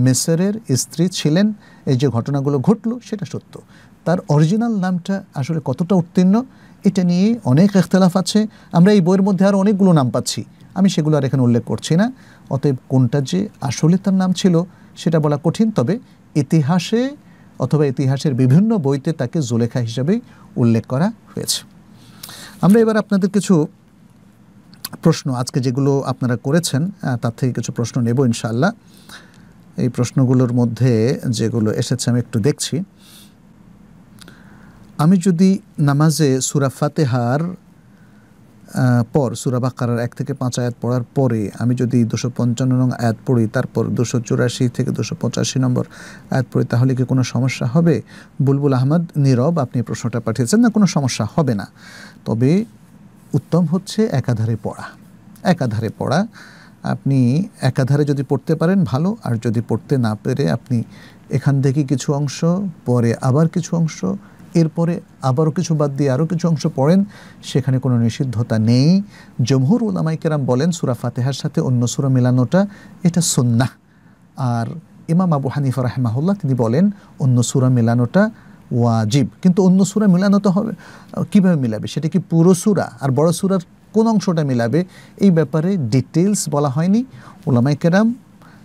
মেসরের স্ত্রী ছিলেন এই যে ঘটনাগুলো ঘটল সেটা সত্য তার অরিজিনাল নামটা আসলে কতটা উত্তীর্ণ এটা নিয়ে অনেক এখতলাফ আছে আমরা এই বইয়ের মধ্যে আরও অনেকগুলো নাম পাচ্ছি আমি সেগুলো আর এখানে উল্লেখ করছি না অতএব কোনটা যে আসলে তার নাম ছিল সেটা বলা কঠিন তবে ইতিহাসে অথবা ইতিহাসের বিভিন্ন বইতে তাকে জুলেখা হিসেবেই উল্লেখ করা হয়েছে আমরা এবার আপনাদের কিছু প্রশ্ন আজকে যেগুলো আপনারা করেছেন তার থেকে কিছু প্রশ্ন নেব ইনশাল্লাহ এই প্রশ্নগুলোর মধ্যে যেগুলো এসেছে আমি একটু দেখছি আমি যদি নামাজে সুরা ফাতেহার পর সুরা বাকারার এক থেকে পাঁচ আয়াত পড়ার পরে আমি যদি দুশো পঞ্চান্ন নং আয়াত পড়ি তারপর দুশো চুরাশি থেকে দুশো পঁচাশি নম্বর আয়াত পড়ি তাহলে কি কোনো সমস্যা হবে বুলবুল আহমদ নীরব আপনি প্রশ্নটা পাঠিয়েছেন না কোনো সমস্যা হবে না তবে উত্তম হচ্ছে একাধারে পড়া একাধারে পড়া আপনি একাধারে যদি পড়তে পারেন ভালো আর যদি পড়তে না পেরে আপনি এখান থেকে কিছু অংশ পরে আবার কিছু অংশ এরপরে আবারও কিছু বাদ দিয়ে আরও কিছু অংশ পড়েন সেখানে কোনো নিষিদ্ধতা নেই জমহুর উলামাইকেরাম বলেন সুরা ফাতেহার সাথে অন্য সুরা মেলানোটা এটা সন্না আর ইমাম আবু হানিফা রাহেমাহুল্লাহ তিনি বলেন অন্য সুরা মেলানোটা ওয়াজিব কিন্তু অন্য সুরা মেলানো তো হবে কীভাবে মিলাবে সেটা কি পুরো সুরা আর বড় সুরার কোন অংশটা মিলাবে এই ব্যাপারে ডিটেলস বলা হয়নি ওলামাই কেরাম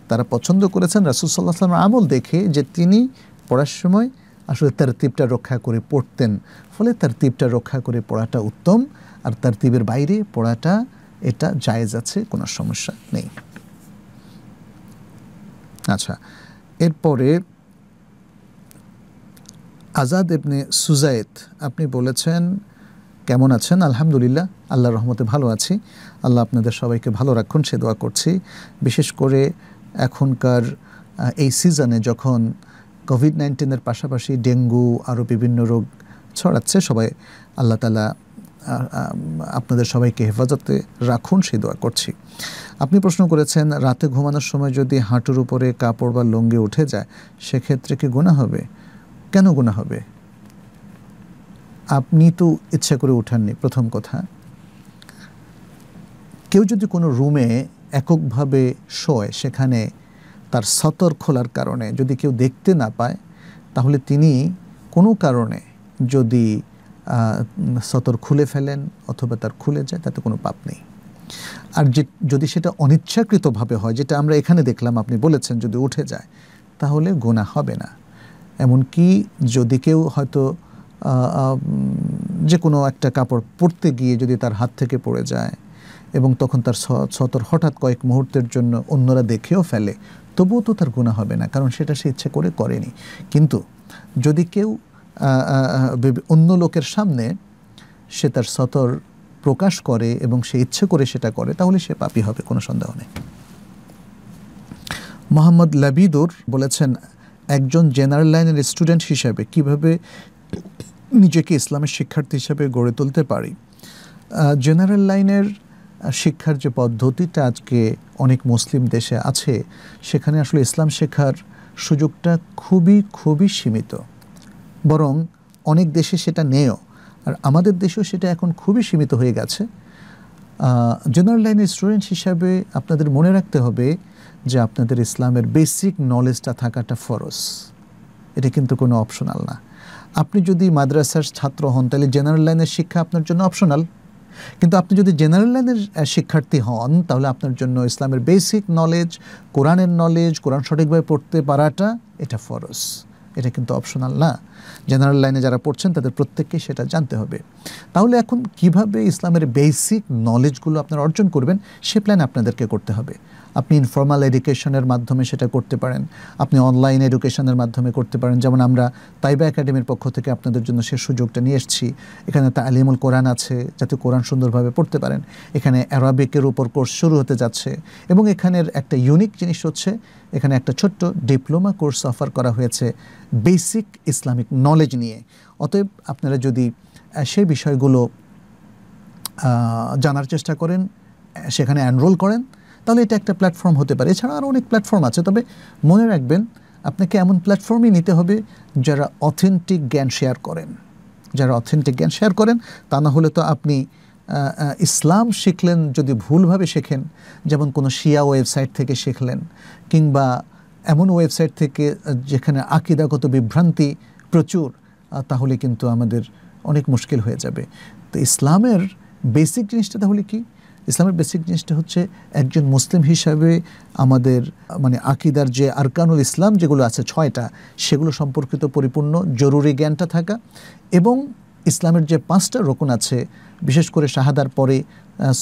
তারা পছন্দ করেছেন রাসুলসাল্লাহ আসলামের আমল দেখে যে তিনি পড়ার সময় আসলে তার তিপটা রক্ষা করে পড়তেন ফলে তার তিপটা রক্ষা করে পড়াটা উত্তম আর তার তিবের বাইরে পড়াটা এটা জায়েজ আছে কোনো সমস্যা নেই আচ্ছা এরপরে আজাদ এবনে সুজায়েত আপনি বলেছেন কেমন আছেন আলহামদুলিল্লাহ আল্লাহ রহমতে ভালো আছি আল্লাহ আপনাদের সবাইকে ভালো রাখুন সে দোয়া করছি বিশেষ করে এখনকার এই সিজনে যখন কোভিড নাইন্টিনের পাশাপাশি ডেঙ্গু আরও বিভিন্ন রোগ ছড়াচ্ছে সবাই আল্লাহ তালা আপনাদের সবাইকে হেফাজতে রাখুন সেই দোয়া করছি আপনি প্রশ্ন করেছেন রাতে ঘুমানোর সময় যদি হাঁটুর উপরে কাপড় বা লঙ্গে উঠে যায় সেক্ষেত্রে কি গোনা হবে কেন গোনা হবে আপনি তো ইচ্ছা করে উঠাননি প্রথম কথা কেউ যদি কোনো রুমে এককভাবে শোয় সেখানে তার সতর খোলার কারণে যদি কেউ দেখতে না পায় তাহলে তিনি কোনো কারণে যদি সতর খুলে ফেলেন অথবা তার খুলে যায় তাতে কোনো পাপ নেই আর যে যদি সেটা অনিচ্ছাকৃতভাবে হয় যেটা আমরা এখানে দেখলাম আপনি বলেছেন যদি উঠে যায় তাহলে গোনা হবে না এমনকি যদি কেউ হয়তো যে কোনো একটা কাপড় পরতে গিয়ে যদি তার হাত থেকে পড়ে যায় এবং তখন তার সতর হঠাৎ কয়েক মুহূর্তের জন্য অন্যরা দেখেও ফেলে তবুও তো তার গুণা হবে না কারণ সেটা সে ইচ্ছে করে করেনি কিন্তু যদি কেউ অন্য লোকের সামনে সে তার সতর প্রকাশ করে এবং সে ইচ্ছে করে সেটা করে তাহলে সে পাপি হবে কোনো সন্দেহ নেই মোহাম্মদ লাবিদুর বলেছেন একজন জেনারেল লাইনের স্টুডেন্ট হিসাবে কিভাবে নিজেকে ইসলামের শিক্ষার্থী হিসাবে গড়ে তুলতে পারি জেনারেল লাইনের শিক্ষার যে পদ্ধতিটা আজকে অনেক মুসলিম দেশে আছে সেখানে আসলে ইসলাম শেখার সুযোগটা খুবই খুবই সীমিত বরং অনেক দেশে সেটা নেও আর আমাদের দেশেও সেটা এখন খুবই সীমিত হয়ে গেছে জেনারেল লাইনের স্টুডেন্ট হিসাবে আপনাদের মনে রাখতে হবে যে আপনাদের ইসলামের বেসিক নলেজটা থাকাটা ফরজ এটা কিন্তু কোনো অপশনাল না আপনি যদি মাদ্রাসার ছাত্র হন তাহলে জেনারেল লাইনের শিক্ষা আপনার জন্য অপশনাল কিন্তু আপনি যদি জেনারেল লাইনের শিক্ষার্থী হন তাহলে আপনার জন্য ইসলামের বেসিক নলেজ কোরআনের নলেজ কোরআন সঠিকভাবে পড়তে পারাটা এটা ফরজ এটা কিন্তু অপশনাল না জেনারেল লাইনে যারা পড়ছেন তাদের প্রত্যেককে সেটা জানতে হবে তাহলে এখন কিভাবে ইসলামের বেসিক নলেজগুলো আপনারা অর্জন করবেন সে প্ল্যান আপনাদেরকে করতে হবে আপনি ইনফর্মাল এডুকেশনের মাধ্যমে সেটা করতে পারেন আপনি অনলাইন এডুকেশনের মাধ্যমে করতে পারেন যেমন আমরা তাইবা একাডেমির পক্ষ থেকে আপনাদের জন্য সে সুযোগটা নিয়ে এসেছি এখানে তালিমুল কোরআন আছে যাতে কোরআন সুন্দরভাবে পড়তে পারেন এখানে অ্যারাবিকের উপর কোর্স শুরু হতে যাচ্ছে এবং এখানের একটা ইউনিক জিনিস হচ্ছে এখানে একটা ছোট্ট ডিপ্লোমা কোর্স অফার করা হয়েছে বেসিক ইসলামিক নলেজ নিয়ে অতএব আপনারা যদি সেই বিষয়গুলো জানার চেষ্টা করেন সেখানে অ্যানরোল করেন তাহলে এটা একটা প্ল্যাটফর্ম হতে পারে এছাড়া আরও অনেক প্ল্যাটফর্ম আছে তবে মনে রাখবেন আপনাকে এমন প্ল্যাটফর্মই নিতে হবে যারা অথেন্টিক জ্ঞান শেয়ার করেন যারা অথেন্টিক জ্ঞান শেয়ার করেন তা না হলে তো আপনি ইসলাম শিখলেন যদি ভুলভাবে শেখেন যেমন কোনো শিয়া ওয়েবসাইট থেকে শিখলেন কিংবা এমন ওয়েবসাইট থেকে যেখানে আকিদাগত বিভ্রান্তি প্রচুর তাহলে কিন্তু আমাদের অনেক মুশকিল হয়ে যাবে তো ইসলামের বেসিক জিনিসটা তাহলে কি ইসলামের বেসিক জিনিসটা হচ্ছে একজন মুসলিম হিসাবে আমাদের মানে আকিদার যে আরকানুল ইসলাম যেগুলো আছে ছয়টা সেগুলো সম্পর্কিত পরিপূর্ণ জরুরি জ্ঞানটা থাকা এবং ইসলামের যে পাঁচটা রোকন আছে বিশেষ করে শাহাদার পরে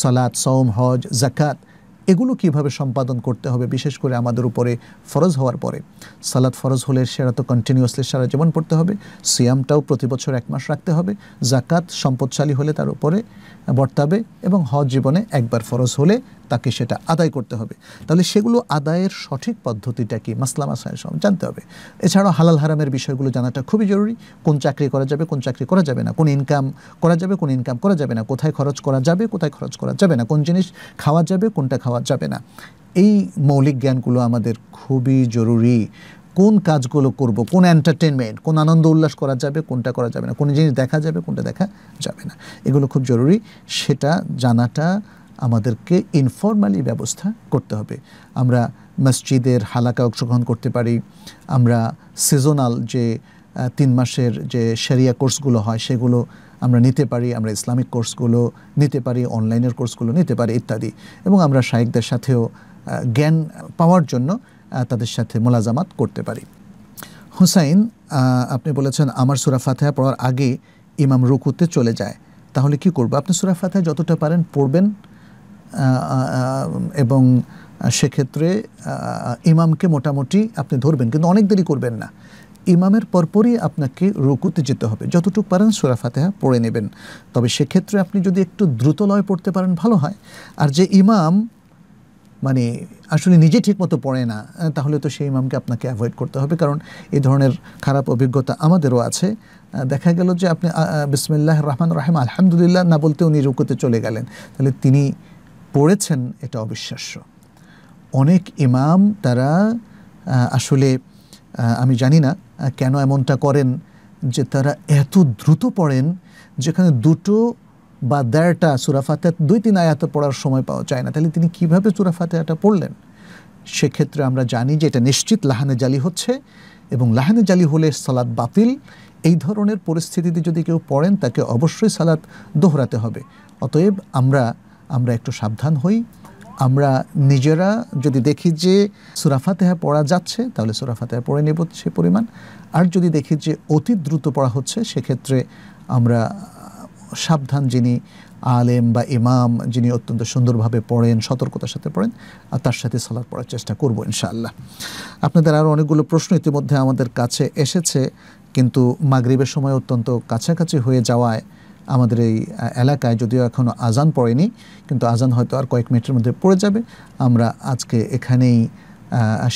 সলাৎ সৌম হজ জাকাত এগুলো কিভাবে সম্পাদন করতে হবে বিশেষ করে আমাদের উপরে ফরজ হওয়ার পরে সালাদ ফরজ হলে সেটা তো কন্টিনিউয়াসলি সারা জীবন পড়তে হবে সিয়ামটাও প্রতি বছর এক মাস রাখতে হবে জাকাত সম্পদশালী হলে তার উপরে বর্তাবে এবং হজ জীবনে একবার ফরজ হলে তাকে সেটা আদায় করতে হবে তাহলে সেগুলো আদায়ের সঠিক পদ্ধতিটা কি মাসলাম মাসায় সব জানতে হবে এছাড়াও হালাল হারামের বিষয়গুলো জানাটা খুবই জরুরি কোন চাকরি করা যাবে কোন চাকরি করা যাবে না কোন ইনকাম করা যাবে কোন ইনকাম করা যাবে না কোথায় খরচ করা যাবে কোথায় খরচ করা যাবে না কোন জিনিস খাওয়া যাবে কোনটা খাওয়া যাবে না এই মৌলিক জ্ঞানগুলো আমাদের খুবই জরুরি কোন কাজগুলো করব কোন এন্টারটেনমেন্ট কোন আনন্দ উল্লাস করা যাবে কোনটা করা যাবে না কোন জিনিস দেখা যাবে কোনটা দেখা যাবে না এগুলো খুব জরুরি সেটা জানাটা আমাদেরকে ইনফর্মালি ব্যবস্থা করতে হবে আমরা মসজিদের হালাকা অংশগ্রহণ করতে পারি আমরা সিজনাল যে তিন মাসের যে সেরিয়া কোর্সগুলো হয় সেগুলো আমরা নিতে পারি আমরা ইসলামিক কোর্সগুলো নিতে পারি অনলাইনের কোর্সগুলো নিতে পারি ইত্যাদি এবং আমরা শাহিকদের সাথেও জ্ঞান পাওয়ার জন্য তাদের সাথে মোলাজামাত করতে পারি হুসাইন আপনি বলেছেন আমার সুরা ফাতেহা পড়ার আগে ইমাম রুকুতে চলে যায় তাহলে কি করবো আপনি সুরা ফাতেহা যতটা পারেন পড়বেন এবং সেক্ষেত্রে ইমামকে মোটামুটি আপনি ধরবেন কিন্তু অনেক দেরি করবেন না ইমামের পরপরই আপনাকে রুকুতে যেতে হবে যতটুকু পারেন সোরা পড়ে নেবেন তবে সেক্ষেত্রে আপনি যদি একটু দ্রুত লয় পড়তে পারেন ভালো হয় আর যে ইমাম মানে আসলে নিজে ঠিক মতো পড়ে না তাহলে তো সেই ইমামকে আপনাকে অ্যাভয়েড করতে হবে কারণ এই ধরনের খারাপ অভিজ্ঞতা আমাদেরও আছে দেখা গেল যে আপনি বিসমিল্লাহ রহমান রাহেম আলহামদুলিল্লাহ না বলতে উনি রুকুতে চলে গেলেন তাহলে তিনি পড়েছেন এটা অবিশ্বাস্য অনেক ইমাম তারা আসলে আমি জানি না কেন এমনটা করেন যে তারা এত দ্রুত পড়েন যেখানে দুটো বা দেড়টা সুরাফাতে দুই তিন আয়াত পড়ার সময় পাওয়া যায় না তাহলে তিনি কিভাবে সুরাফাতেহাটা পড়লেন সেক্ষেত্রে আমরা জানি যে এটা নিশ্চিত লাহানে জালি হচ্ছে এবং লাহানে জালি হলে সালাদ বাতিল এই ধরনের পরিস্থিতিতে যদি কেউ পড়েন তাকে অবশ্যই সালাদ দোহরাতে হবে অতএব আমরা আমরা একটু সাবধান হই আমরা নিজেরা যদি দেখি যে সুরাফাতেহা পড়া যাচ্ছে তাহলে সুরাফাতেহা পড়ে নেব সে পরিমাণ আর যদি দেখি যে অতি দ্রুত পড়া হচ্ছে সেক্ষেত্রে আমরা সাবধান যিনি আলেম বা ইমাম যিনি অত্যন্ত সুন্দরভাবে পড়েন সতর্কতার সাথে পড়েন আর তার সাথে সালাদ পড়ার চেষ্টা করব ইনশাআল্লাহ আপনাদের আরও অনেকগুলো প্রশ্ন ইতিমধ্যে আমাদের কাছে এসেছে কিন্তু মাগরীবের সময় অত্যন্ত কাছাকাছি হয়ে যাওয়ায় আমাদের এই এলাকায় যদিও এখনও আজান পড়েনি কিন্তু আজান হয়তো আর কয়েক মিনিটের মধ্যে পড়ে যাবে আমরা আজকে এখানেই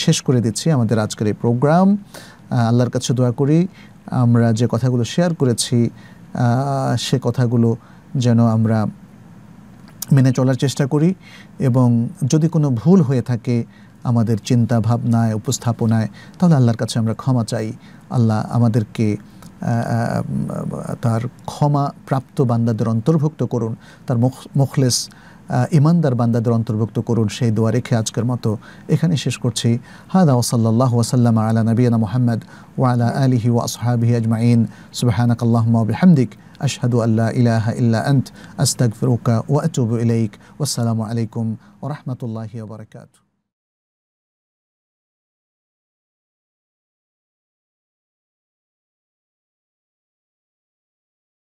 শেষ করে দিচ্ছি আমাদের আজকের এই প্রোগ্রাম আল্লাহর কাছে দোয়া করি আমরা যে কথাগুলো শেয়ার করেছি সে কথাগুলো যেন আমরা মেনে চলার চেষ্টা করি এবং যদি কোনো ভুল হয়ে থাকে আমাদের চিন্তা ভাবনায় উপস্থাপনায় তাহলে আল্লাহর কাছে আমরা ক্ষমা চাই আল্লাহ আমাদেরকে তার ক্ষমা প্রাপ্ত বান্দাদের অন্তর্ভুক্ত করুন তার মুখলেস ইমানদার বান্দাদের অন্তর্ভুক্ত করুন সেই দোয়া রেখে আজকের মতো এখানে শেষ করছি হাদা ওসল্লাহ ওসাল্লাম আলা নবীনা মোহাম্মদ ওয়ালা আলিহি ওয়াসহাবিহি আজমাইন সুবাহানাক আল্লাহমা আশহাদু আল্লাহ ইলাহা ইল্লা আন্ত আস্তাগফিরুকা ওয়া আতুবু ইলাইক ওয়াসসালামু আলাইকুম ওয়া রাহমাতুল্লাহি ওয়া বারাকাতুহু